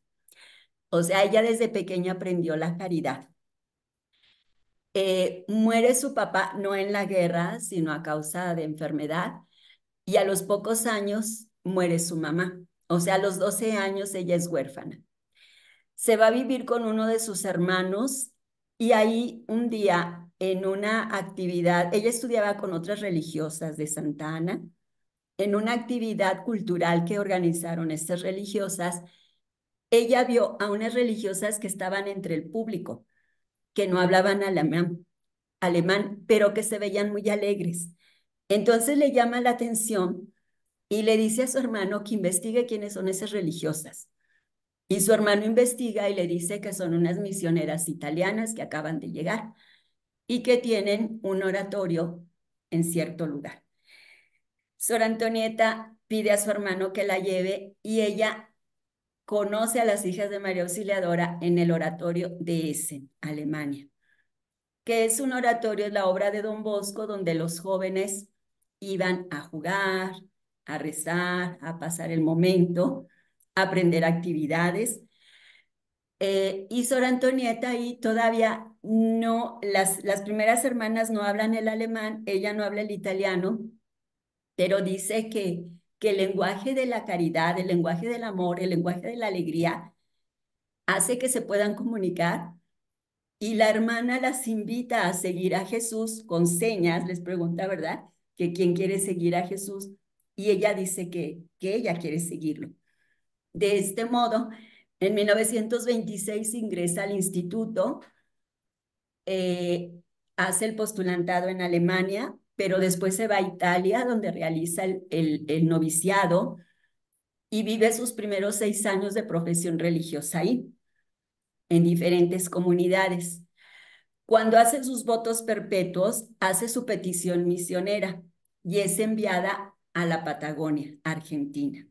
O sea, ella desde pequeña aprendió la caridad. Eh, muere su papá no en la guerra, sino a causa de enfermedad, y a los pocos años muere su mamá. O sea, a los 12 años ella es huérfana se va a vivir con uno de sus hermanos y ahí un día en una actividad, ella estudiaba con otras religiosas de Santa Ana, en una actividad cultural que organizaron estas religiosas, ella vio a unas religiosas que estaban entre el público, que no hablaban alemán, alemán pero que se veían muy alegres. Entonces le llama la atención y le dice a su hermano que investigue quiénes son esas religiosas. Y su hermano investiga y le dice que son unas misioneras italianas que acaban de llegar y que tienen un oratorio en cierto lugar. Sor Antonieta pide a su hermano que la lleve y ella conoce a las hijas de María Auxiliadora en el oratorio de Essen, Alemania, que es un oratorio, es la obra de Don Bosco, donde los jóvenes iban a jugar, a rezar, a pasar el momento, aprender actividades. Eh, y Sor Antonieta ahí todavía no, las, las primeras hermanas no hablan el alemán, ella no habla el italiano, pero dice que, que el lenguaje de la caridad, el lenguaje del amor, el lenguaje de la alegría, hace que se puedan comunicar. Y la hermana las invita a seguir a Jesús con señas, les pregunta, ¿verdad? Que quién quiere seguir a Jesús. Y ella dice que, que ella quiere seguirlo. De este modo, en 1926 ingresa al instituto, eh, hace el postulantado en Alemania, pero después se va a Italia, donde realiza el, el noviciado y vive sus primeros seis años de profesión religiosa ahí, en diferentes comunidades. Cuando hace sus votos perpetuos, hace su petición misionera y es enviada a la Patagonia, Argentina.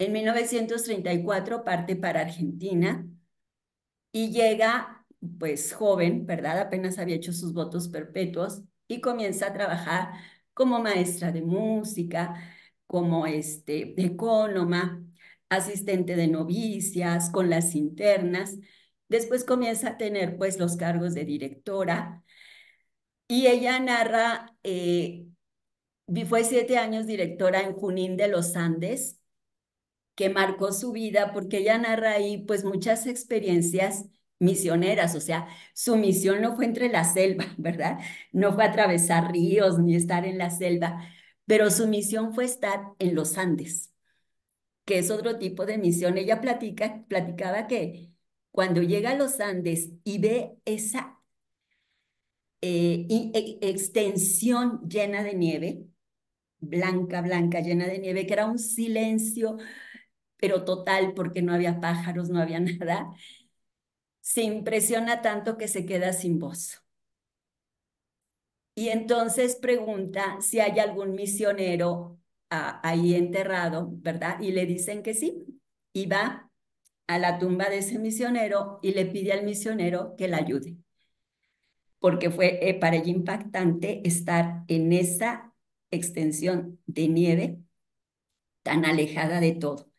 En 1934 parte para Argentina y llega, pues joven, ¿verdad? Apenas había hecho sus votos perpetuos y comienza a trabajar como maestra de música, como este, ecónoma, asistente de novicias, con las internas. Después comienza a tener pues los cargos de directora y ella narra, eh, fue siete años directora en Junín de los Andes que marcó su vida porque ella narra ahí pues muchas experiencias misioneras, o sea, su misión no fue entre la selva, ¿verdad? No fue atravesar ríos ni estar en la selva, pero su misión fue estar en los Andes, que es otro tipo de misión. Ella platica, platicaba que cuando llega a los Andes y ve esa eh, e, extensión llena de nieve, blanca, blanca, llena de nieve, que era un silencio pero total porque no había pájaros, no había nada, se impresiona tanto que se queda sin voz. Y entonces pregunta si hay algún misionero ahí enterrado, ¿verdad? Y le dicen que sí. Y va a la tumba de ese misionero y le pide al misionero que la ayude. Porque fue eh, para ella impactante estar en esa extensión de nieve tan alejada de todo.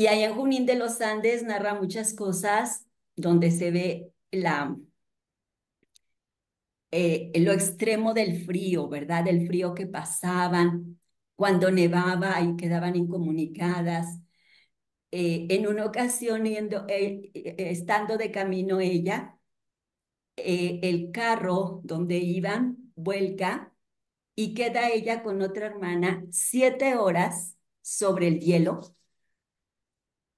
Y ahí en Junín de los Andes narra muchas cosas donde se ve la, eh, lo extremo del frío, ¿verdad? Del frío que pasaban cuando nevaba y quedaban incomunicadas. Eh, en una ocasión, eh, estando de camino ella, el carro donde iban vuelca y queda ella con otra hermana siete horas sobre el hielo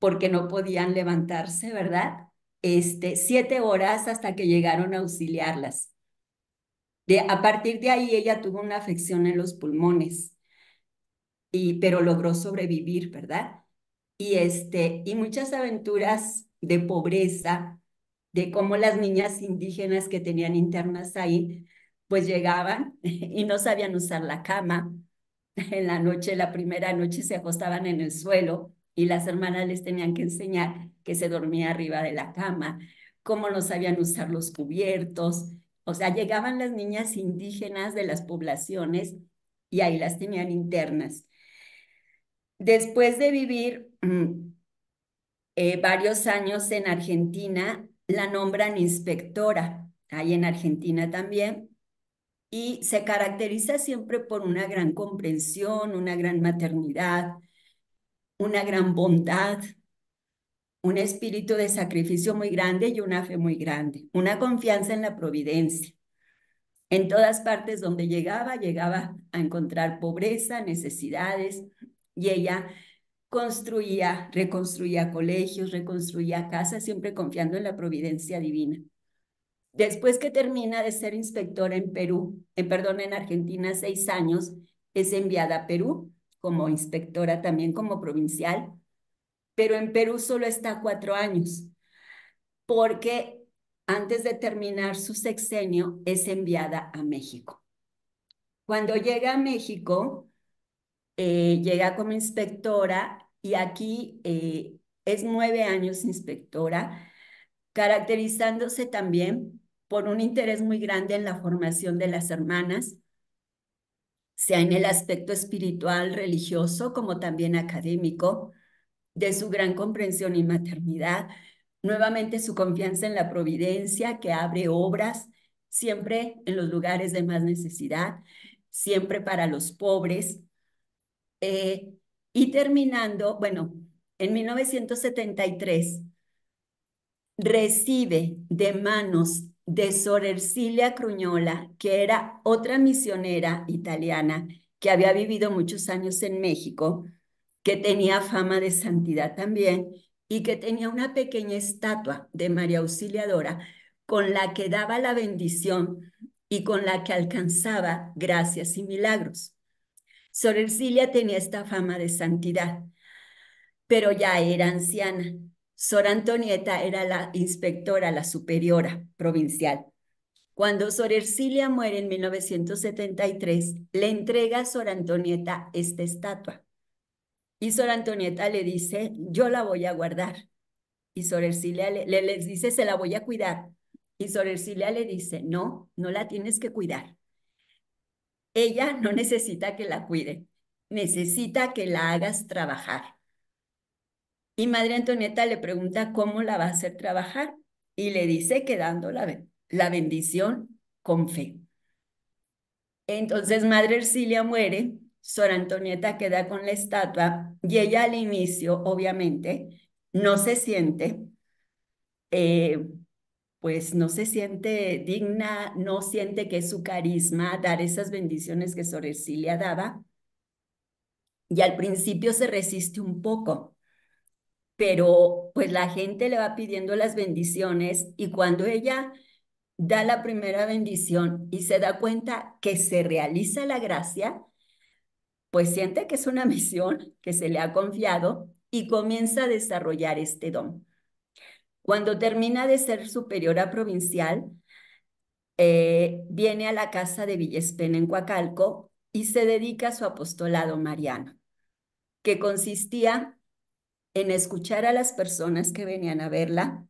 porque no podían levantarse, ¿verdad? Este, siete horas hasta que llegaron a auxiliarlas. De, a partir de ahí ella tuvo una afección en los pulmones, y, pero logró sobrevivir, ¿verdad? Y, este, y muchas aventuras de pobreza, de cómo las niñas indígenas que tenían internas ahí, pues llegaban y no sabían usar la cama. En la noche, la primera noche se acostaban en el suelo y las hermanas les tenían que enseñar que se dormía arriba de la cama, cómo no sabían usar los cubiertos. O sea, llegaban las niñas indígenas de las poblaciones y ahí las tenían internas. Después de vivir mm, eh, varios años en Argentina, la nombran inspectora, ahí en Argentina también, y se caracteriza siempre por una gran comprensión, una gran maternidad, una gran bondad, un espíritu de sacrificio muy grande y una fe muy grande, una confianza en la providencia. En todas partes donde llegaba, llegaba a encontrar pobreza, necesidades, y ella construía, reconstruía colegios, reconstruía casas, siempre confiando en la providencia divina. Después que termina de ser inspectora en Perú, en, eh, perdón, en Argentina, seis años, es enviada a Perú como inspectora también como provincial, pero en Perú solo está cuatro años, porque antes de terminar su sexenio es enviada a México. Cuando llega a México, eh, llega como inspectora y aquí eh, es nueve años inspectora, caracterizándose también por un interés muy grande en la formación de las hermanas, sea en el aspecto espiritual, religioso, como también académico, de su gran comprensión y maternidad, nuevamente su confianza en la providencia que abre obras siempre en los lugares de más necesidad, siempre para los pobres. Eh, y terminando, bueno, en 1973 recibe de manos de Sor Ercilia Cruñola, que era otra misionera italiana que había vivido muchos años en México, que tenía fama de santidad también y que tenía una pequeña estatua de María Auxiliadora con la que daba la bendición y con la que alcanzaba gracias y milagros. Sor Ercilia tenía esta fama de santidad, pero ya era anciana Sor Antonieta era la inspectora, la superiora provincial. Cuando Sor Ercilia muere en 1973, le entrega a Sor Antonieta esta estatua. Y Sor Antonieta le dice, yo la voy a guardar. Y Sor Ercilia le, dice, se la voy a cuidar. Y Sor Ercilia le dice, no, no la tienes que cuidar. Ella no necesita que la cuide, necesita que la hagas trabajar. Y Madre Antonieta le pregunta cómo la va a hacer trabajar y le dice que dando la, la bendición con fe. Entonces Madre Ercilia muere, Sor Antonieta queda con la estatua y ella al inicio, obviamente, no se siente, eh, pues no se siente digna, no siente que es su carisma dar esas bendiciones que Sor Ercilia daba. Y al principio se resiste un poco, pero pues la gente le va pidiendo las bendiciones y cuando ella da la primera bendición y se da cuenta que se realiza la gracia, pues siente que es una misión que se le ha confiado y comienza a desarrollar este don. Cuando termina de ser superiora provincial, eh, viene a la casa de Villespena en Coacalco y se dedica a su apostolado mariano, que consistía en escuchar a las personas que venían a verla,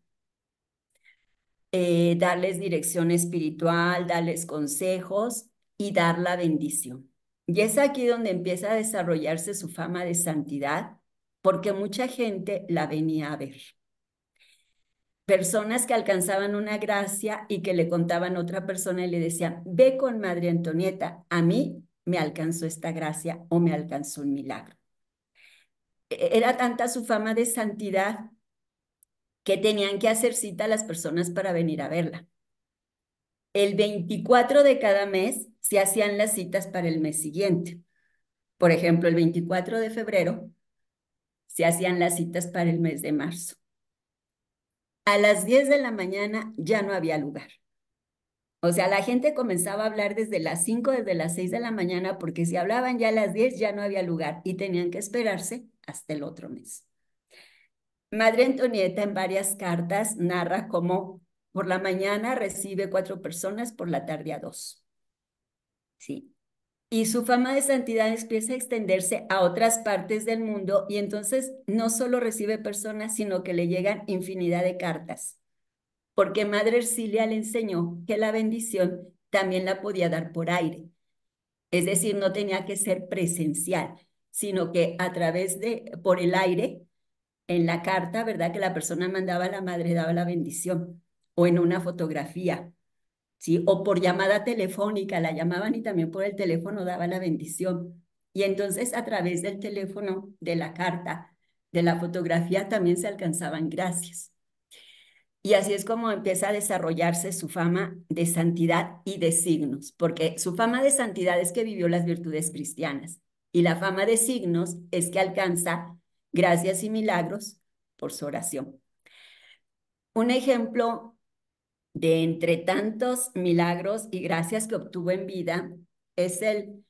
eh, darles dirección espiritual, darles consejos y dar la bendición. Y es aquí donde empieza a desarrollarse su fama de santidad, porque mucha gente la venía a ver. Personas que alcanzaban una gracia y que le contaban a otra persona y le decían, ve con Madre Antonieta, a mí me alcanzó esta gracia o me alcanzó un milagro era tanta su fama de santidad que tenían que hacer cita a las personas para venir a verla. El 24 de cada mes se hacían las citas para el mes siguiente. Por ejemplo, el 24 de febrero se hacían las citas para el mes de marzo. A las 10 de la mañana ya no había lugar. O sea, la gente comenzaba a hablar desde las 5, desde las 6 de la mañana, porque si hablaban ya a las 10 ya no había lugar y tenían que esperarse hasta el otro mes. Madre Antonieta en varias cartas narra cómo por la mañana recibe cuatro personas, por la tarde a dos. Sí. Y su fama de santidad empieza a extenderse a otras partes del mundo y entonces no solo recibe personas, sino que le llegan infinidad de cartas, porque Madre Ercilia le enseñó que la bendición también la podía dar por aire. Es decir, no tenía que ser presencial sino que a través de, por el aire, en la carta, ¿verdad? Que la persona mandaba a la madre, daba la bendición, o en una fotografía, ¿sí? O por llamada telefónica, la llamaban y también por el teléfono daba la bendición. Y entonces a través del teléfono, de la carta, de la fotografía, también se alcanzaban gracias. Y así es como empieza a desarrollarse su fama de santidad y de signos, porque su fama de santidad es que vivió las virtudes cristianas y la fama de signos es que alcanza gracias y milagros por su oración. Un ejemplo de entre tantos milagros y gracias que obtuvo en vida es el,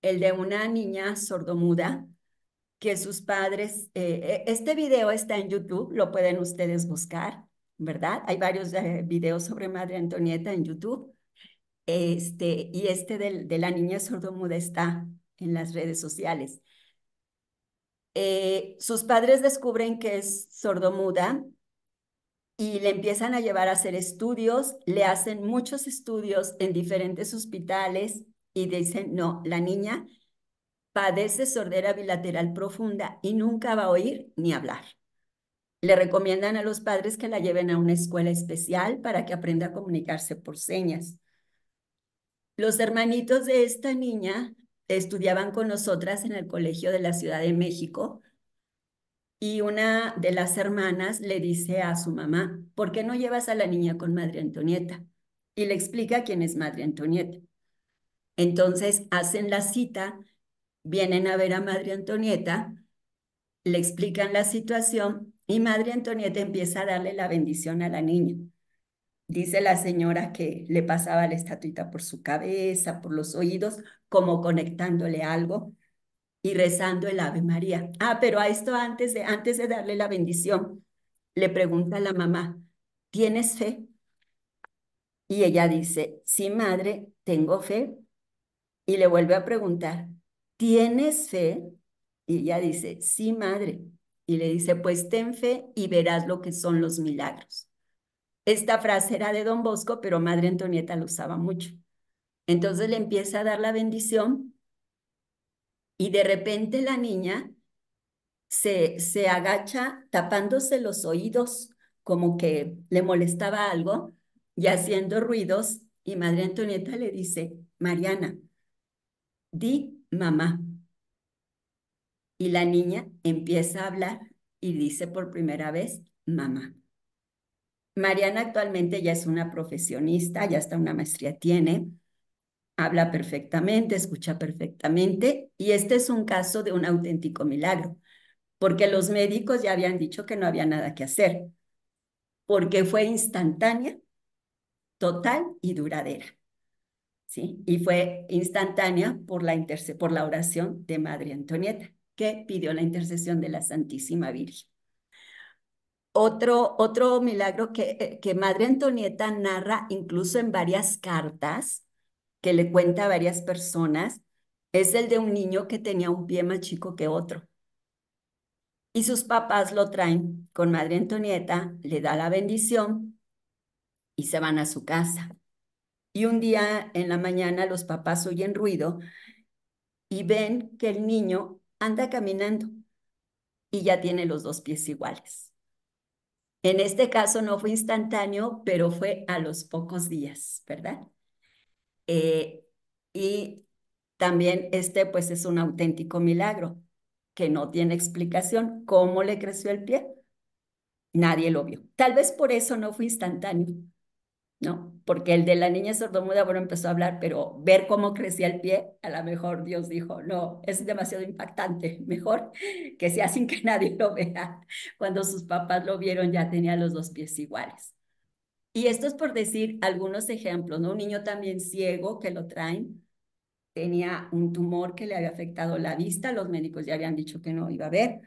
el de una niña sordomuda que sus padres, eh, eh, este video está en YouTube, lo pueden ustedes buscar, ¿verdad? Hay varios eh, videos sobre Madre Antonieta en YouTube, este, y este del de la niña sordomuda está en las redes sociales. Eh, sus padres descubren que es sordomuda y le empiezan a llevar a hacer estudios, le hacen muchos estudios en diferentes hospitales y dicen, no, la niña padece sordera bilateral profunda y nunca va a oír ni hablar. Le recomiendan a los padres que la lleven a una escuela especial para que aprenda a comunicarse por señas. Los hermanitos de esta niña estudiaban con nosotras en el Colegio de la Ciudad de México y una de las hermanas le dice a su mamá, ¿por qué no llevas a la niña con Madre Antonieta? Y le explica quién es Madre Antonieta. Entonces hacen la cita, vienen a ver a Madre Antonieta, le explican la situación y Madre Antonieta empieza a darle la bendición a la niña. Dice la señora que le pasaba la estatuita por su cabeza, por los oídos, como conectándole algo y rezando el Ave María. Ah, pero a esto antes de, antes de darle la bendición, le pregunta a la mamá, ¿tienes fe? Y ella dice, sí, madre, tengo fe. Y le vuelve a preguntar, ¿tienes fe? Y ella dice, sí, madre. Y le dice, pues ten fe y verás lo que son los milagros. Esta frase era de don Bosco, pero Madre Antonieta la usaba mucho. Entonces le empieza a dar la bendición y de repente la niña se, se agacha tapándose los oídos como que le molestaba algo y haciendo ruidos y Madre Antonieta le dice, Mariana, di mamá. Y la niña empieza a hablar y dice por primera vez, mamá. Mariana actualmente ya es una profesionista, ya hasta una maestría tiene, habla perfectamente, escucha perfectamente y este es un caso de un auténtico milagro, porque los médicos ya habían dicho que no había nada que hacer, porque fue instantánea, total y duradera. ¿Sí? Y fue instantánea por la, por la oración de Madre Antonieta, que pidió la intercesión de la Santísima Virgen. Otro, otro milagro que, eh, que Madre Antonieta narra incluso en varias cartas que le cuenta a varias personas es el de un niño que tenía un pie más chico que otro. Y sus papás lo traen con Madre Antonieta, le da la bendición y se van a su casa. Y un día en la mañana los papás oyen ruido y ven que el niño anda caminando y ya tiene los dos pies iguales. En este caso no fue instantáneo, pero fue a los pocos días, ¿verdad? Eh, y también este pues es un auténtico milagro que no tiene explicación. ¿Cómo le creció el pie? Nadie lo vio. Tal vez por eso no fue instantáneo, ¿no? Porque el de la niña sordomuda, bueno, empezó a hablar, pero ver cómo crecía el pie, a lo mejor Dios dijo, no, es demasiado impactante, mejor que sea sin que nadie lo vea. Cuando sus papás lo vieron, ya tenía los dos pies iguales. Y esto es por decir algunos ejemplos, ¿no? Un niño también ciego que lo traen, tenía un tumor que le había afectado la vista, los médicos ya habían dicho que no iba a ver,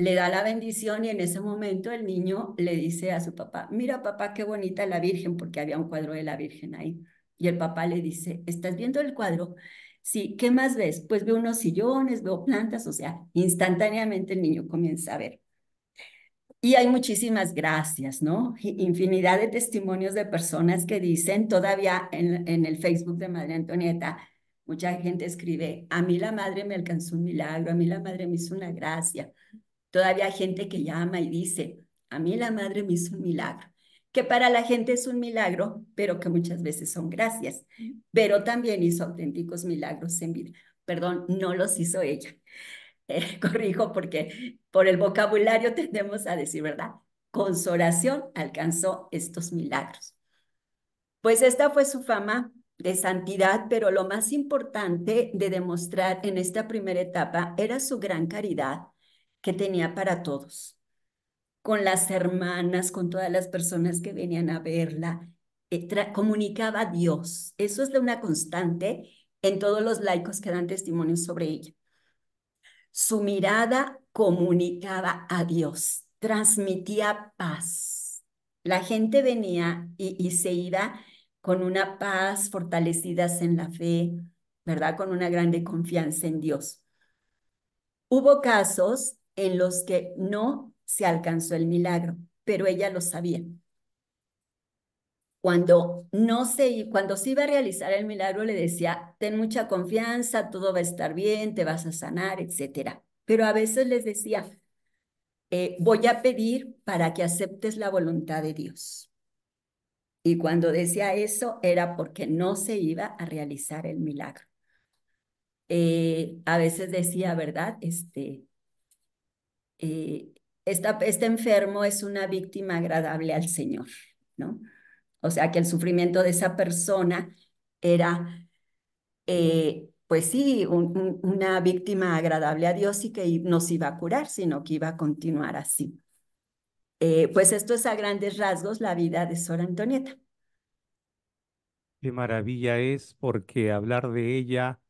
le da la bendición y en ese momento el niño le dice a su papá, mira papá, qué bonita la Virgen, porque había un cuadro de la Virgen ahí. Y el papá le dice, ¿estás viendo el cuadro? Sí, ¿qué más ves? Pues veo unos sillones, veo plantas, o sea, instantáneamente el niño comienza a ver. Y hay muchísimas gracias, ¿no? Infinidad de testimonios de personas que dicen, todavía en, el Facebook de Madre Antonieta, mucha gente escribe, a mí la madre me alcanzó un milagro, a mí la madre me hizo una gracia, Todavía hay gente que llama y dice, a mí la madre me hizo un milagro, que para la gente es un milagro, pero que muchas veces son gracias, pero también hizo auténticos milagros en vida. Perdón, no los hizo ella. Eh, corrijo porque por el vocabulario tendemos a decir, ¿verdad? Con su oración alcanzó estos milagros. Pues esta fue su fama de santidad, pero lo más importante de demostrar en esta primera etapa era su gran caridad que tenía para todos, con las hermanas, con todas las personas que venían a verla, eh, comunicaba a Dios. Eso es de una constante en todos los laicos que dan testimonio sobre ella. Su mirada comunicaba a Dios, transmitía paz. La gente venía y, se iba con una paz, fortalecidas en la fe, ¿verdad? Con una grande confianza en Dios. Hubo casos en los que no se alcanzó el milagro, pero ella lo sabía. Cuando, no se, cuando se iba a realizar el milagro le decía, ten mucha confianza, todo va a estar bien, te vas a sanar, etc. Pero a veces les decía, eh, voy a pedir para que aceptes la voluntad de Dios. Y cuando decía eso era porque no se iba a realizar el milagro. Eh, a veces decía, ¿verdad? Este, eh, esta, este enfermo es una víctima agradable al Señor, ¿no? O sea que el sufrimiento de esa persona era, eh, pues sí, una víctima agradable a Dios y que no se iba a curar, sino que iba a continuar así. Eh, pues esto es a grandes rasgos la vida de Sor Antonieta. Qué maravilla es porque hablar de ella,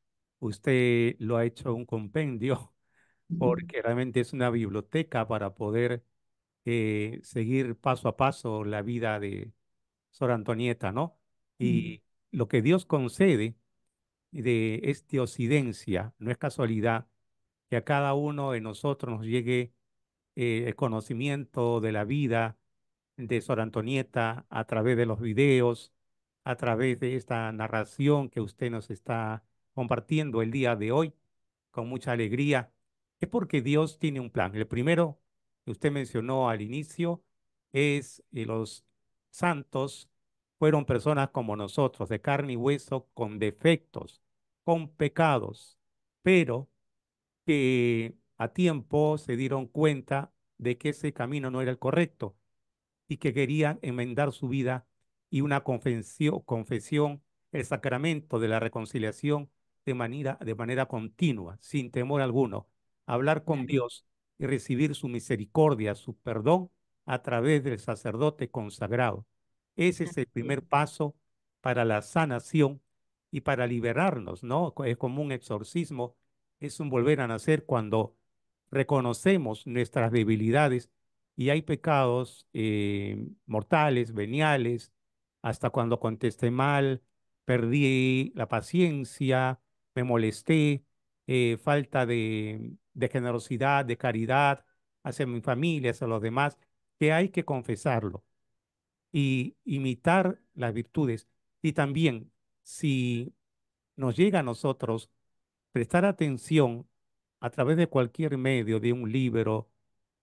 usted lo ha hecho un compendio porque realmente es una biblioteca para poder eh, seguir paso a paso la vida de Sor Antonieta, ¿no? Y lo que Dios concede de esta occidencia, no es casualidad que a cada uno de nosotros nos llegue eh, el conocimiento de la vida de Sor Antonieta a través de los videos, a través de esta narración que usted nos está compartiendo el día de hoy, con mucha alegría es porque Dios tiene un plan. El primero que usted mencionó al inicio es que eh, los santos fueron personas como nosotros, de carne y hueso, con defectos, con pecados, pero que a tiempo se dieron cuenta de que ese camino no era el correcto y que querían enmendar su vida y una confesión, confesión el sacramento de la reconciliación de manera, de manera continua, sin temor alguno hablar con Dios y recibir su misericordia, su perdón a través del sacerdote consagrado. Ese es el primer paso para la sanación y para liberarnos, ¿no? Es como un exorcismo, es un volver a nacer cuando reconocemos nuestras debilidades y hay pecados eh, mortales, veniales, hasta cuando contesté mal, perdí la paciencia, me molesté, eh, falta de de generosidad, de caridad hacia mi familia, hacia los demás, que hay que confesarlo y imitar las virtudes. Y también, si nos llega a nosotros prestar atención a través de cualquier medio, de un libro,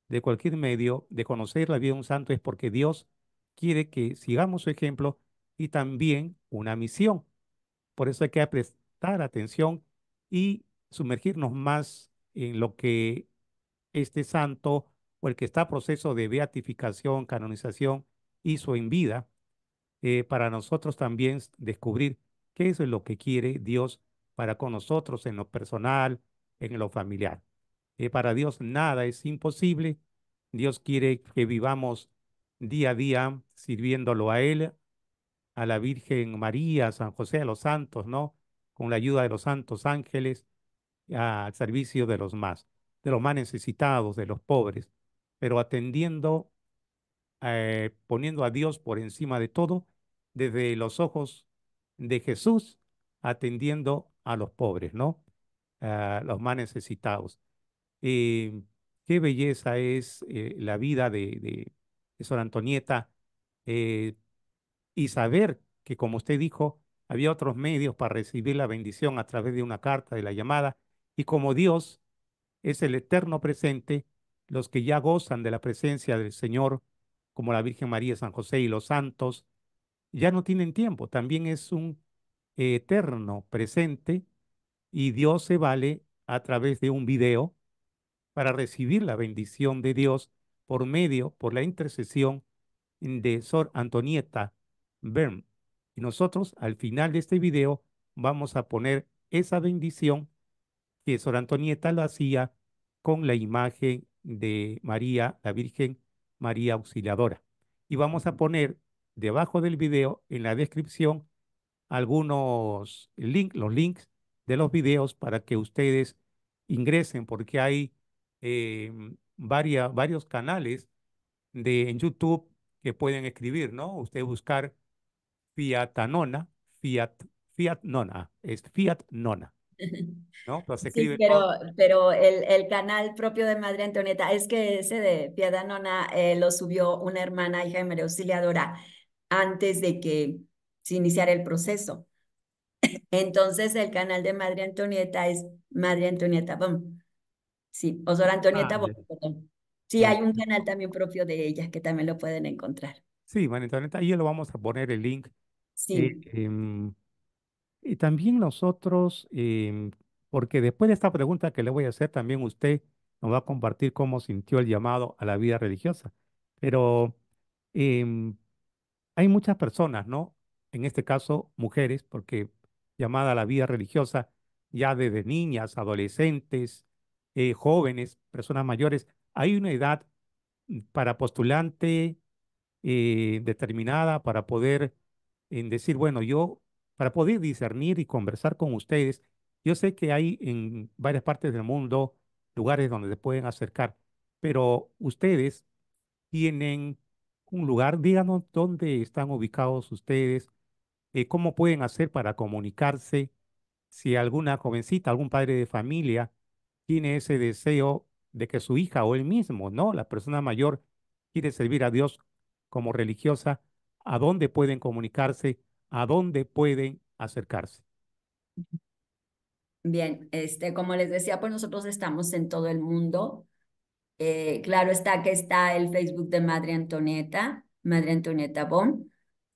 de cualquier medio, de conocer la vida de un santo, es porque Dios quiere que sigamos su ejemplo y también una misión. Por eso hay que prestar atención y sumergirnos más en lo que este santo o el que está proceso de beatificación, canonización, hizo en vida, eh, para nosotros también descubrir qué es lo que quiere Dios para con nosotros en lo personal, en lo familiar. Eh, para Dios nada es imposible. Dios quiere que vivamos día a día sirviéndolo a Él, a la Virgen María, a San José, a los santos, ¿no? Con la ayuda de los santos ángeles, al servicio de los más, de los más necesitados, de los pobres, pero atendiendo, eh, poniendo a Dios por encima de todo, desde los ojos de Jesús, atendiendo a los pobres, ¿no? a los más necesitados. Eh, qué belleza es eh, la vida de, Sor Antonieta y saber que, como usted dijo, había otros medios para recibir la bendición a través de una carta, de la llamada, y como Dios es el eterno presente, los que ya gozan de la presencia del Señor, como la Virgen María, San José y los santos, ya no tienen tiempo, también es un eterno presente y Dios se vale a través de un video para recibir la bendición de Dios por medio, por la intercesión de Sor Antonieta Bern. Y nosotros al final de este video vamos a poner esa bendición que Sor Antonieta lo hacía con la imagen de María, la Virgen María Auxiliadora. Y vamos a poner debajo del video, en la descripción, algunos links, los links de los videos para que ustedes ingresen, porque hay eh, varios canales de, en YouTube que pueden escribir, ¿no? Usted buscar Fiat Nona, Fiat, Fiat Nona, es Fiat Nona. ¿no? Pues pero, pero el, canal propio de Madre Antonieta, es que ese de Piedad Nona eh, lo subió una hermana, hija de María Auxiliadora, antes de que se iniciara el proceso. Entonces el canal de Madre Antonieta es Madre Antonieta Bom. Sí, Osora Antonieta ah, Sí, hay un canal también propio de ella que también lo pueden encontrar. Sí, Madre Antonieta, ahí lo vamos a poner el link. Eh, sí. Em, y también nosotros, em, porque después de esta pregunta que le voy a hacer, también usted nos va a compartir cómo sintió el llamado a la vida religiosa. Pero em, hay muchas personas, ¿no? En este caso, mujeres, porque llamada a la vida religiosa ya desde niñas, adolescentes, eh, jóvenes, personas mayores, hay una edad mm, para postulante eh, determinada para poder decir, bueno, yo para poder discernir y conversar con ustedes. Yo sé que hay en varias partes del mundo lugares donde se pueden acercar, pero ustedes tienen un lugar, díganos dónde están ubicados ustedes, eh, cómo pueden hacer para comunicarse, si alguna jovencita, algún padre de familia tiene ese deseo de que su hija o él mismo, ¿no? La persona mayor quiere servir a Dios como religiosa, ¿a dónde pueden comunicarse? a dónde pueden acercarse. Bien, este, como les decía, pues nosotros estamos en todo el mundo. Eh, claro está que está el Facebook de Madre Antonieta, Madre Antonieta Bom,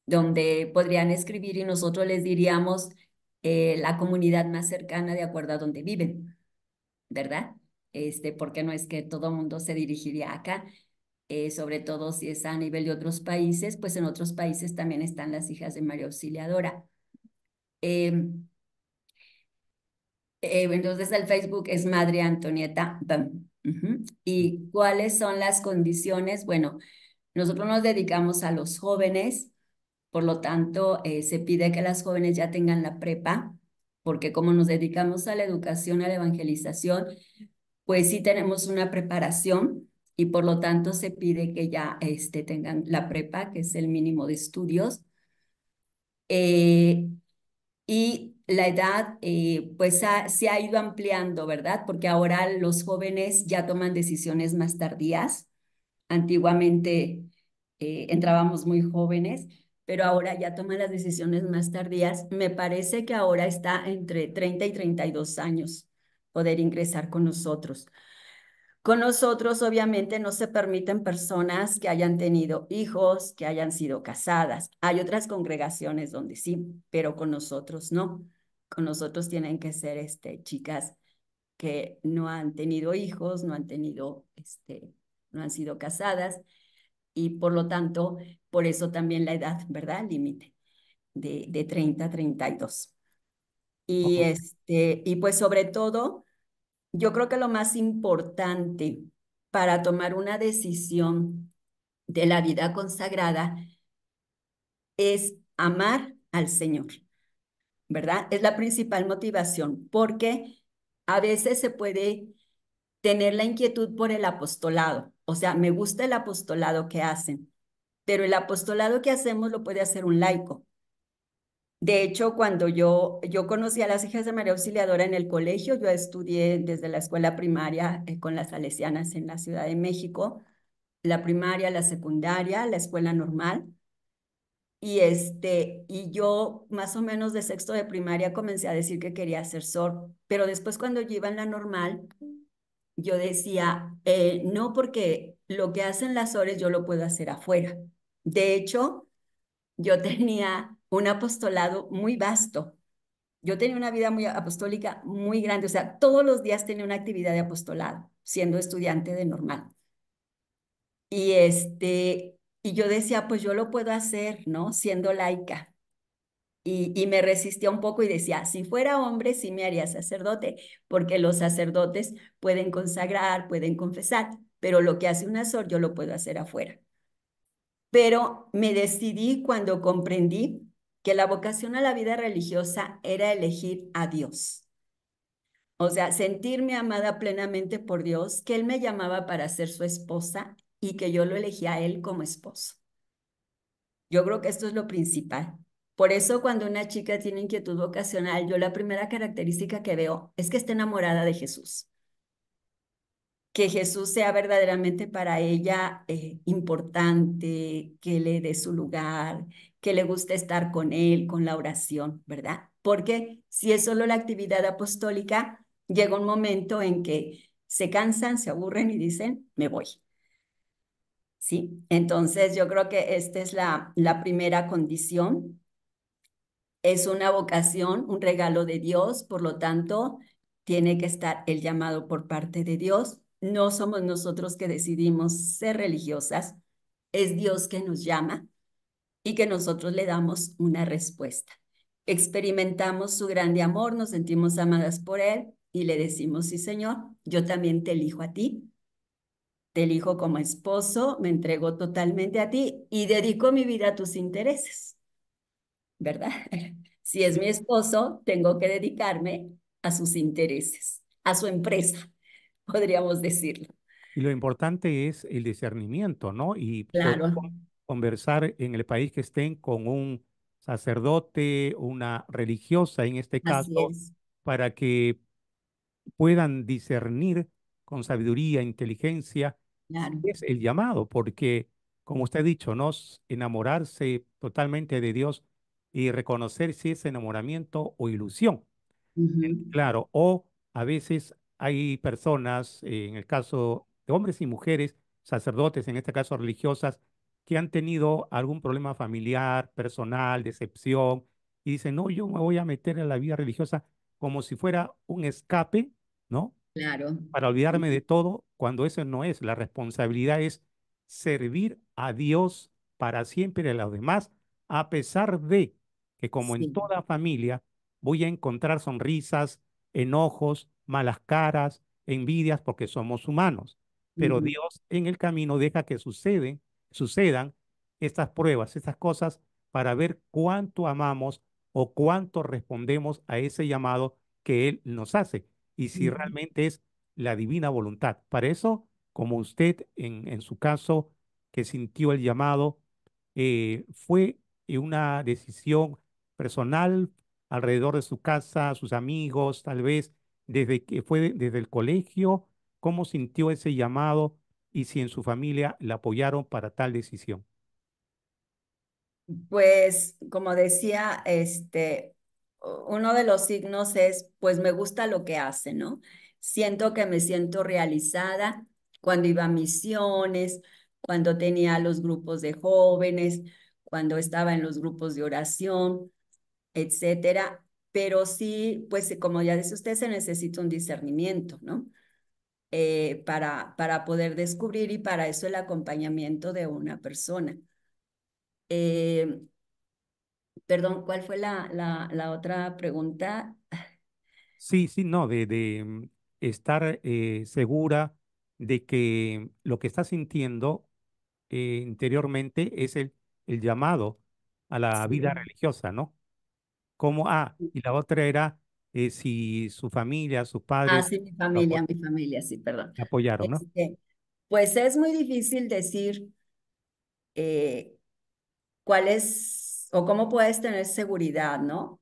donde podrían escribir y nosotros les diríamos eh, la comunidad más cercana de acuerdo a donde viven, ¿verdad? Este, porque no es que todo mundo se dirigiría acá. Eh, sobre todo si es a nivel de otros países, pues en otros países también están las hijas de María Auxiliadora. Em, em, entonces el Facebook es Madre Antonieta. ¿Y cuáles son las condiciones? Bueno, nosotros nos dedicamos a los jóvenes, por lo tanto, eh, se pide que las jóvenes ya tengan la prepa, porque como nos dedicamos a la educación, a la evangelización, pues sí tenemos una preparación y por lo tanto se pide que ya este, tengan la prepa, que es el mínimo de estudios. Eh, y la edad, eh, pues se ha ido ampliando, ¿verdad? Porque ahora los jóvenes ya toman decisiones más tardías. Antiguamente eh, entrábamos muy jóvenes, pero ahora ya toman las decisiones más tardías. Me parece que ahora está entre 30 y 32 años poder ingresar con nosotros. Con nosotros, obviamente, no se permiten personas que hayan tenido hijos, que hayan sido casadas. Hay otras congregaciones donde sí, pero con nosotros no. Con nosotros tienen que ser este, chicas que no han tenido hijos, no han tenido, este, no han sido casadas y por lo tanto, por eso también la edad, ¿verdad? Límite de, de 30 a 32. Y, este, y pues sobre todo, yo creo que lo más importante para tomar una decisión de la vida consagrada es amar al Señor, ¿verdad? Es la principal motivación, porque a veces se puede tener la inquietud por el apostolado, o sea, me gusta el apostolado que hacen, pero el apostolado que hacemos lo puede hacer un laico, de hecho, cuando yo, yo conocí a las hijas de María Auxiliadora en el colegio, yo estudié desde la escuela primaria eh, con las salesianas en la Ciudad de México, la primaria, la secundaria, la escuela normal. Y, este, y yo más o menos de sexto de primaria comencé a decir que quería ser SOR, pero después cuando yo iba en la normal, yo decía, eh, no porque lo que hacen las SORES yo lo puedo hacer afuera. De hecho, yo tenía un apostolado muy vasto. Yo tenía una vida muy apostólica muy grande, o sea, todos los días tenía una actividad de apostolado, siendo estudiante de normal. Y este, y yo decía, pues yo lo puedo hacer, ¿no? Siendo laica. Y, y me resistía un poco y decía, si fuera hombre, sí me haría sacerdote, porque los sacerdotes pueden consagrar, pueden confesar, pero lo que hace un azor yo lo puedo hacer afuera. Pero me decidí cuando comprendí que la vocación a la vida religiosa era elegir a Dios. O sea, sentirme amada plenamente por Dios, que Él me llamaba para ser su esposa y que yo lo elegía a Él como esposo. Yo creo que esto es lo principal. Por eso cuando una chica tiene inquietud vocacional, yo la primera característica que veo es que está enamorada de Jesús. Que Jesús sea verdaderamente para ella eh, importante, que le dé su lugar, que le gusta estar con él, con la oración, ¿verdad? Porque si es solo la actividad apostólica, llega un momento en que se cansan, se aburren y dicen, me voy. ¿Sí? Entonces yo creo que esta es la, la primera condición. Es una vocación, un regalo de Dios, por lo tanto, tiene que estar el llamado por parte de Dios. No somos nosotros que decidimos ser religiosas, es Dios que nos llama y que nosotros le damos una respuesta. Experimentamos su grande amor, nos sentimos amadas por Él y le decimos, sí Señor, yo también te elijo a ti, te elijo como esposo, me entrego totalmente a ti y dedico mi vida a tus intereses, ¿verdad? Si es mi esposo, tengo que dedicarme a sus intereses, a su empresa, podríamos decirlo. Y lo importante es el discernimiento, ¿no? Y pues, claro conversar en el país que estén con un sacerdote, una religiosa en este caso, para que puedan discernir con sabiduría, inteligencia, es el llamado, porque como usted ha dicho, no enamorarse totalmente de Dios y reconocer si es enamoramiento o ilusión. Claro, o a veces hay personas, eh, en el caso de hombres y mujeres, sacerdotes, en este caso religiosas, que han tenido algún problema familiar, personal, decepción, y dicen, no, yo me voy a meter en la vida religiosa como si fuera un escape, ¿no? Claro. Para olvidarme de todo, cuando eso no es. La responsabilidad es servir a Dios para siempre a los demás, a pesar de que como en toda familia voy a encontrar sonrisas, enojos, malas caras, envidias, porque somos humanos. Pero Dios en el camino deja que suceda sucedan estas pruebas, estas cosas, para ver cuánto amamos o cuánto respondemos a ese llamado que Él nos hace y si realmente es la divina voluntad. Para eso, como usted en, su caso que sintió el llamado, eh, fue una decisión personal alrededor de su casa, sus amigos, tal vez desde que fue desde el colegio, cómo sintió ese llamado y si en su familia la apoyaron para tal decisión. Pues como decía, este, uno de los signos es, pues me gusta lo que hace, ¿no? Siento que me siento realizada cuando iba a misiones, cuando tenía los grupos de jóvenes, cuando estaba en los grupos de oración, etcétera. Pero sí, pues como ya dice usted, se necesita un discernimiento, ¿no? Eh, para, para poder descubrir y para eso el acompañamiento de una persona. Eh, perdón, ¿cuál fue la, la, otra pregunta? Sí, sí, no, de, de mm, estar eh, segura de que lo que está sintiendo interiormente es el, el llamado a la vida religiosa, ¿no? Como, ah, y la otra era eh, si su familia, sus ah, padres. sí, mi familia, mi familia, sí, perdón. Te apoyaron, ¿no? Este, pues es muy difícil decir eh, cuál es o cómo puedes tener seguridad, ¿no?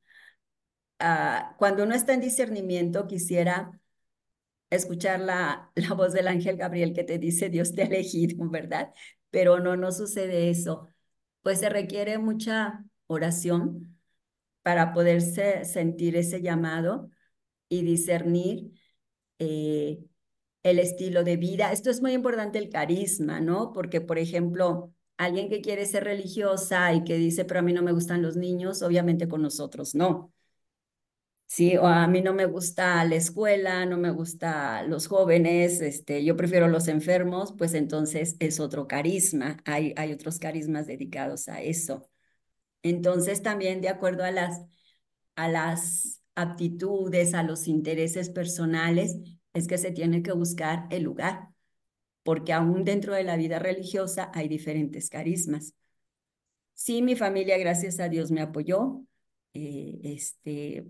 Ah, cuando uno está en discernimiento, quisiera escuchar la, la voz del ángel Gabriel que te dice, Dios te ha elegido, ¿verdad? Pero no, no sucede eso. Pues se requiere mucha oración, para poderse sentir ese llamado y discernir eh, el estilo de vida. Esto es muy importante, el carisma, ¿no? Porque, por ejemplo, alguien que quiere ser religiosa y que dice, pero a mí no me gustan los niños, obviamente con nosotros no. Sí, o a mí no me gusta la escuela, no me gusta los jóvenes, este, yo prefiero los enfermos, pues entonces es otro carisma, hay, hay otros carismas dedicados a eso. Entonces, también de acuerdo a las, a las aptitudes, a los intereses personales, es que se tiene que buscar el lugar, porque aún dentro de la vida religiosa hay diferentes carismas. Sí, mi familia, gracias a Dios, me apoyó. Eh, este,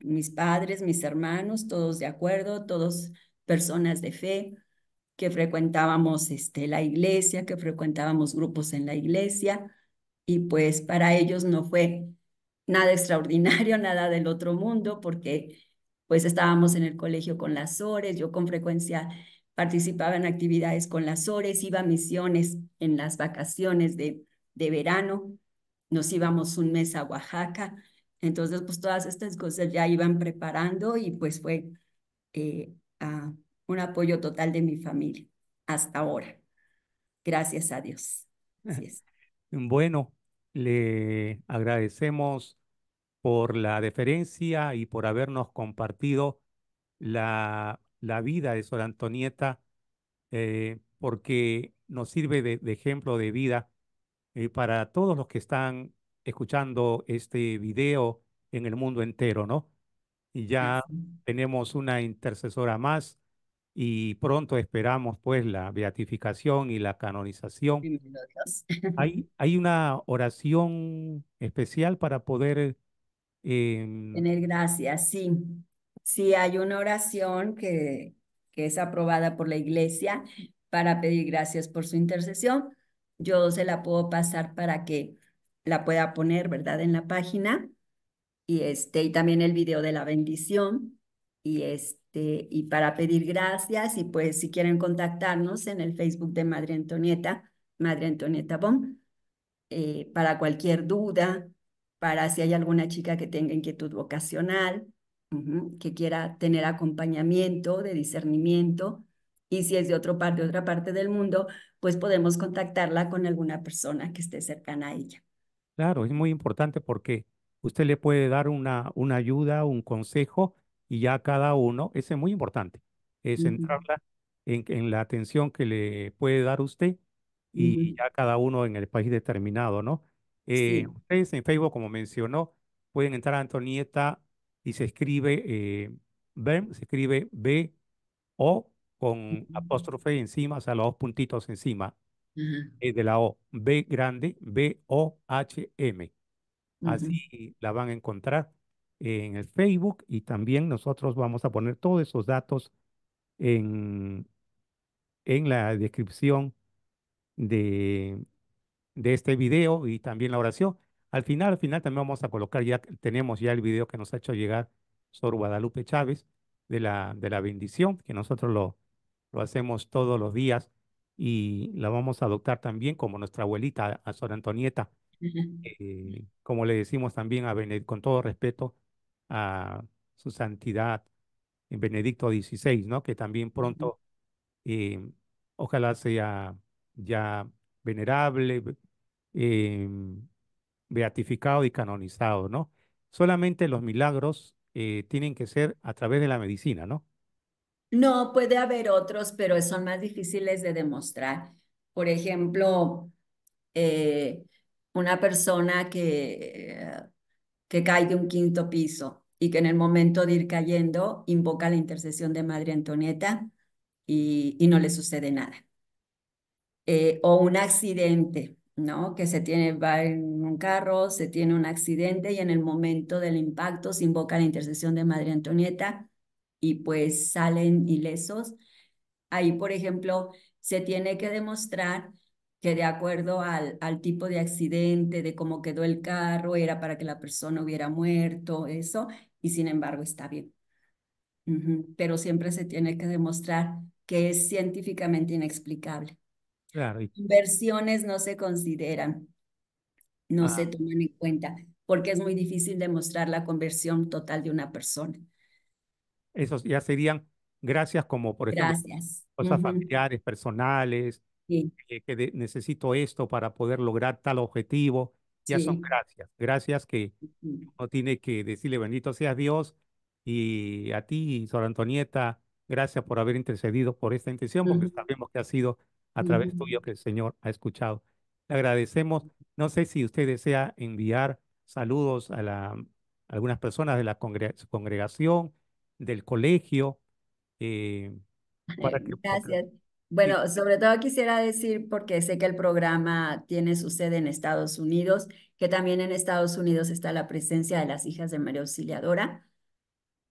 mis padres, mis hermanos, todos de acuerdo, todos personas de fe, que frecuentábamos este, la iglesia, que frecuentábamos grupos en la iglesia, y pues para ellos no fue nada extraordinario, nada del otro mundo, porque pues estábamos en el colegio con las ORES, yo con frecuencia participaba en actividades con las ORES, iba a misiones en las vacaciones de, verano, nos íbamos un mes a Oaxaca, entonces pues todas estas cosas ya iban preparando y pues fue eh, un apoyo total de mi familia hasta ahora. Gracias a Dios. Ah. Bueno, le agradecemos por la deferencia y por habernos compartido la, la vida de Sor Antonieta, eh, porque nos sirve de, ejemplo de vida eh, para todos los que están escuchando este video en el mundo entero, ¿no? Y ya tenemos una intercesora más y pronto esperamos pues la beatificación y la canonización. Hay, hay una oración especial para poder... Em, Tener gracias, sí. Sí, hay una oración que, que es aprobada por la iglesia para pedir gracias por su intercesión. Yo se la puedo pasar para que la pueda poner, ¿verdad? En la página. Y, este, y también el video de la bendición. Y, este este, y para pedir gracias y pues si quieren contactarnos en el Facebook de Madre Antonieta, Madre Antonieta Bom, eh, para cualquier duda, para si hay alguna chica que tenga inquietud vocacional, que quiera tener acompañamiento de discernimiento y si es de, otro parte de otra parte del mundo, pues podemos contactarla con alguna persona que esté cercana a ella. Claro, es muy importante porque usted le puede dar una, una ayuda, un consejo y ya cada uno, ese es muy importante, es centrarla en, la atención que le puede dar usted y ya cada uno en el país determinado, ¿no? Eh, ustedes en Facebook, como mencionó, pueden entrar a Antonieta y se escribe eh, se escribe B-O con apóstrofe encima, o sea, los dos puntitos encima eh, de la O, B grande, B-O-H-M. Así la van a encontrar en el Facebook y también nosotros vamos a poner todos esos datos en, en la descripción de, de este video y también la oración. Al final, al final también vamos a colocar, ya tenemos ya el video que nos ha hecho llegar Sor Guadalupe Chávez de la, de la bendición, que nosotros lo, lo hacemos todos los días y la vamos a adoptar también como nuestra abuelita, a Sor Antonieta, eh, como le decimos también a Benedict con todo respeto, a su santidad en Benedicto XVI, ¿no? Que también pronto, em, ojalá sea ya venerable, em, beatificado y canonizado, ¿no? Solamente los milagros eh, tienen que ser a través de la medicina, ¿no? No, puede haber otros, pero son más difíciles de demostrar. Por ejemplo, eh, una persona que que caiga un quinto piso y que en el momento de ir cayendo invoca la intercesión de Madre Antonieta y, no le sucede nada. Eh, o un accidente, ¿no? Que se tiene, va en un carro, se tiene un accidente y en el momento del impacto se invoca la intercesión de Madre Antonieta y pues salen ilesos. Ahí, por ejemplo, se tiene que demostrar que de acuerdo al, al, tipo de accidente, de cómo quedó el carro, era para que la persona hubiera muerto, eso, y sin embargo está bien. Pero siempre se tiene que demostrar que es científicamente inexplicable. Claro. Inversiones no se consideran, no se ah. toman en cuenta, porque es muy difícil demostrar la conversión total de una persona. Esos ya serían gracias como, por ejemplo, cosas familiares, personales, que necesito esto para poder lograr tal objetivo. Ya son gracias, gracias que uno tiene que decirle bendito sea Dios y a ti, Sor Antonieta, gracias por haber intercedido por esta intención, porque sabemos que ha sido a través tuyo que el Señor ha escuchado. Le agradecemos. No sé si usted desea enviar saludos a, la, algunas personas de la congregación, del colegio. Eh, gracias. Bueno, sobre todo quisiera decir, porque sé que el programa tiene su sede en Estados Unidos, que también en Estados Unidos está la presencia de las hijas de María Auxiliadora,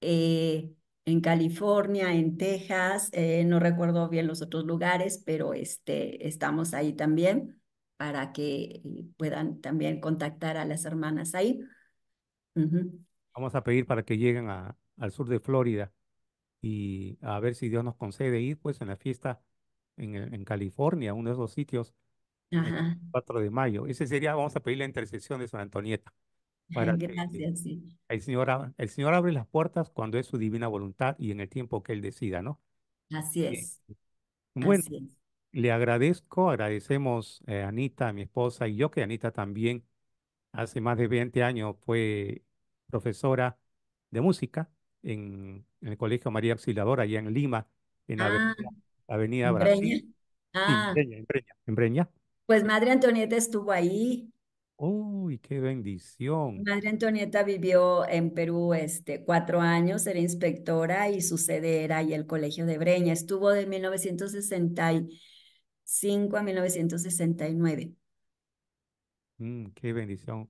eh, en California, en Texas, eh, no recuerdo bien los otros lugares, pero este, estamos ahí también para que eh, puedan también contactar a las hermanas ahí. Vamos a pedir para que lleguen a, al sur de Florida y a ver si Dios nos concede ir pues en la fiesta en, California, uno de esos sitios, Ajá. 4 de mayo. Ese sería, vamos a pedir la intercesión de San Antonieta. Para Gracias, El Señor, el Señor abre las puertas cuando es su divina voluntad y en el tiempo que Él decida, ¿no? Así es. bueno, le agradezco, agradecemos a eh, Anita, a mi esposa y yo, que Anita también hace más de 20 años fue profesora de música en, el Colegio María Auxiliadora, allá en Lima, en Avenida Brasil. Ah. Breña, en, Breña, en Breña. Pues Madre Antonieta estuvo ahí. Uy, qué bendición. Madre Antonieta vivió en Perú este, cuatro años, era inspectora y su sede era y el Colegio de Breña. Estuvo de 1965 a 1969. Mm, qué bendición.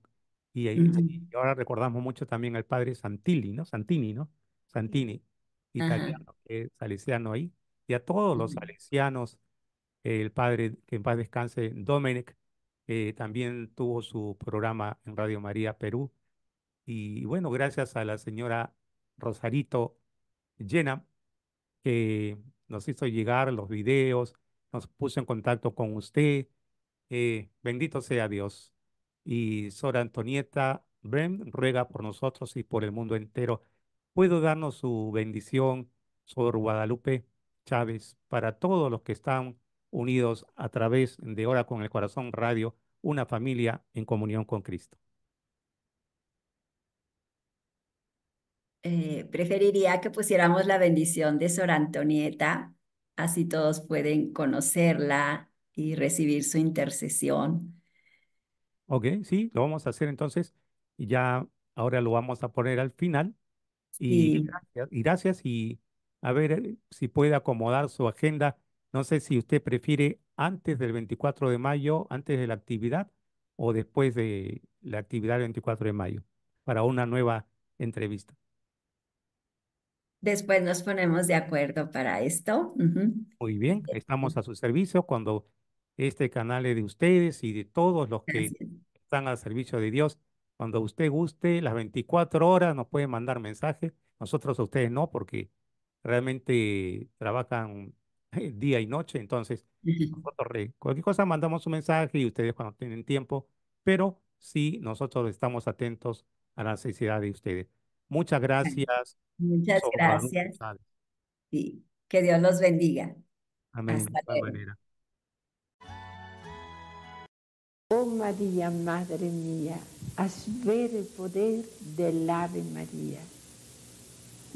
Y, ahí, y ahora recordamos mucho también al padre Santilli, ¿no? Santini, ¿no? Santini, italiano, que ahí y a todos los salesianos. El padre, que en paz descanse, Dominic, eh, también tuvo su programa en Radio María Perú. Y bueno, gracias a la señora Rosarito Llena, que nos hizo llegar los videos, nos puso en contacto con usted. Eh, bendito sea Dios. Y Sora Antonieta Brem ruega por nosotros y por el mundo entero. ¿Puedo darnos su bendición, Sor Guadalupe? Chávez, para todos los que están unidos a través de Hora con el Corazón Radio, una familia en comunión con Cristo. Eh, preferiría que pusiéramos la bendición de Sor Antonieta, así todos pueden conocerla y recibir su intercesión. Ok, sí, lo vamos a hacer entonces. Y ya ahora lo vamos a poner al final. y gracias y a ver eh, si puede acomodar su agenda. No sé si usted prefiere antes del 24 de mayo, antes de la actividad o después de la actividad del 24 de mayo para una nueva entrevista. Después nos ponemos de acuerdo para esto. Muy bien, estamos a su servicio cuando este canal es de ustedes y de todos los que están al servicio de Dios. Cuando usted guste, las 24 horas nos puede mandar mensajes, Nosotros a ustedes no, porque realmente trabajan eh, día y noche, entonces cualquier cosa mandamos un mensaje y ustedes cuando tienen tiempo, pero sí nosotros estamos atentos a la necesidad de ustedes. Muchas gracias. Muchas gracias. que Dios los bendiga. Amén. Hasta Oh María, Madre mía, haz ver el poder del Ave María.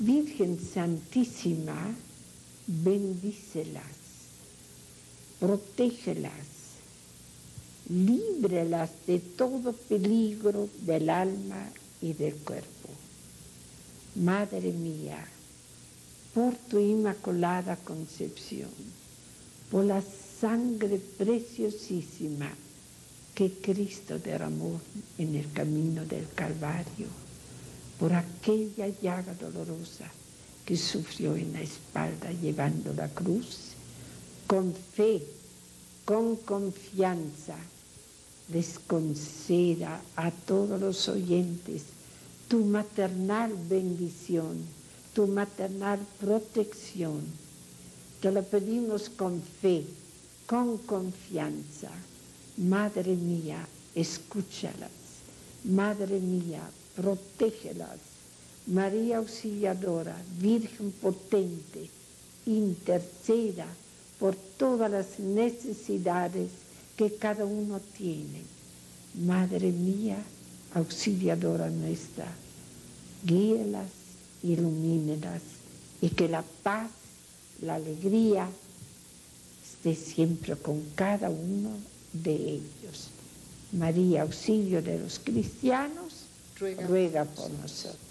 Virgen Santísima, bendícelas, protégelas, líbrelas de todo peligro del alma y del cuerpo. Madre mía, por tu inmaculada concepción, por la sangre preciosísima que Cristo derramó en el camino del Calvario por aquella llaga dolorosa que sufrió en la espalda llevando la cruz, con fe, con confianza, les conceda a todos los oyentes tu maternal bendición, tu maternal protección. Te lo pedimos con fe, con confianza. Madre mía, escúchalas. Madre mía, protégelas. María Auxiliadora, Virgen potente, interceda por todas las necesidades que cada uno tiene. Madre mía, auxiliadora nuestra, guíelas, ilumínelas y que la paz, la alegría esté siempre con cada uno de ellos. María, auxilio de los cristianos ruega upon nosotros.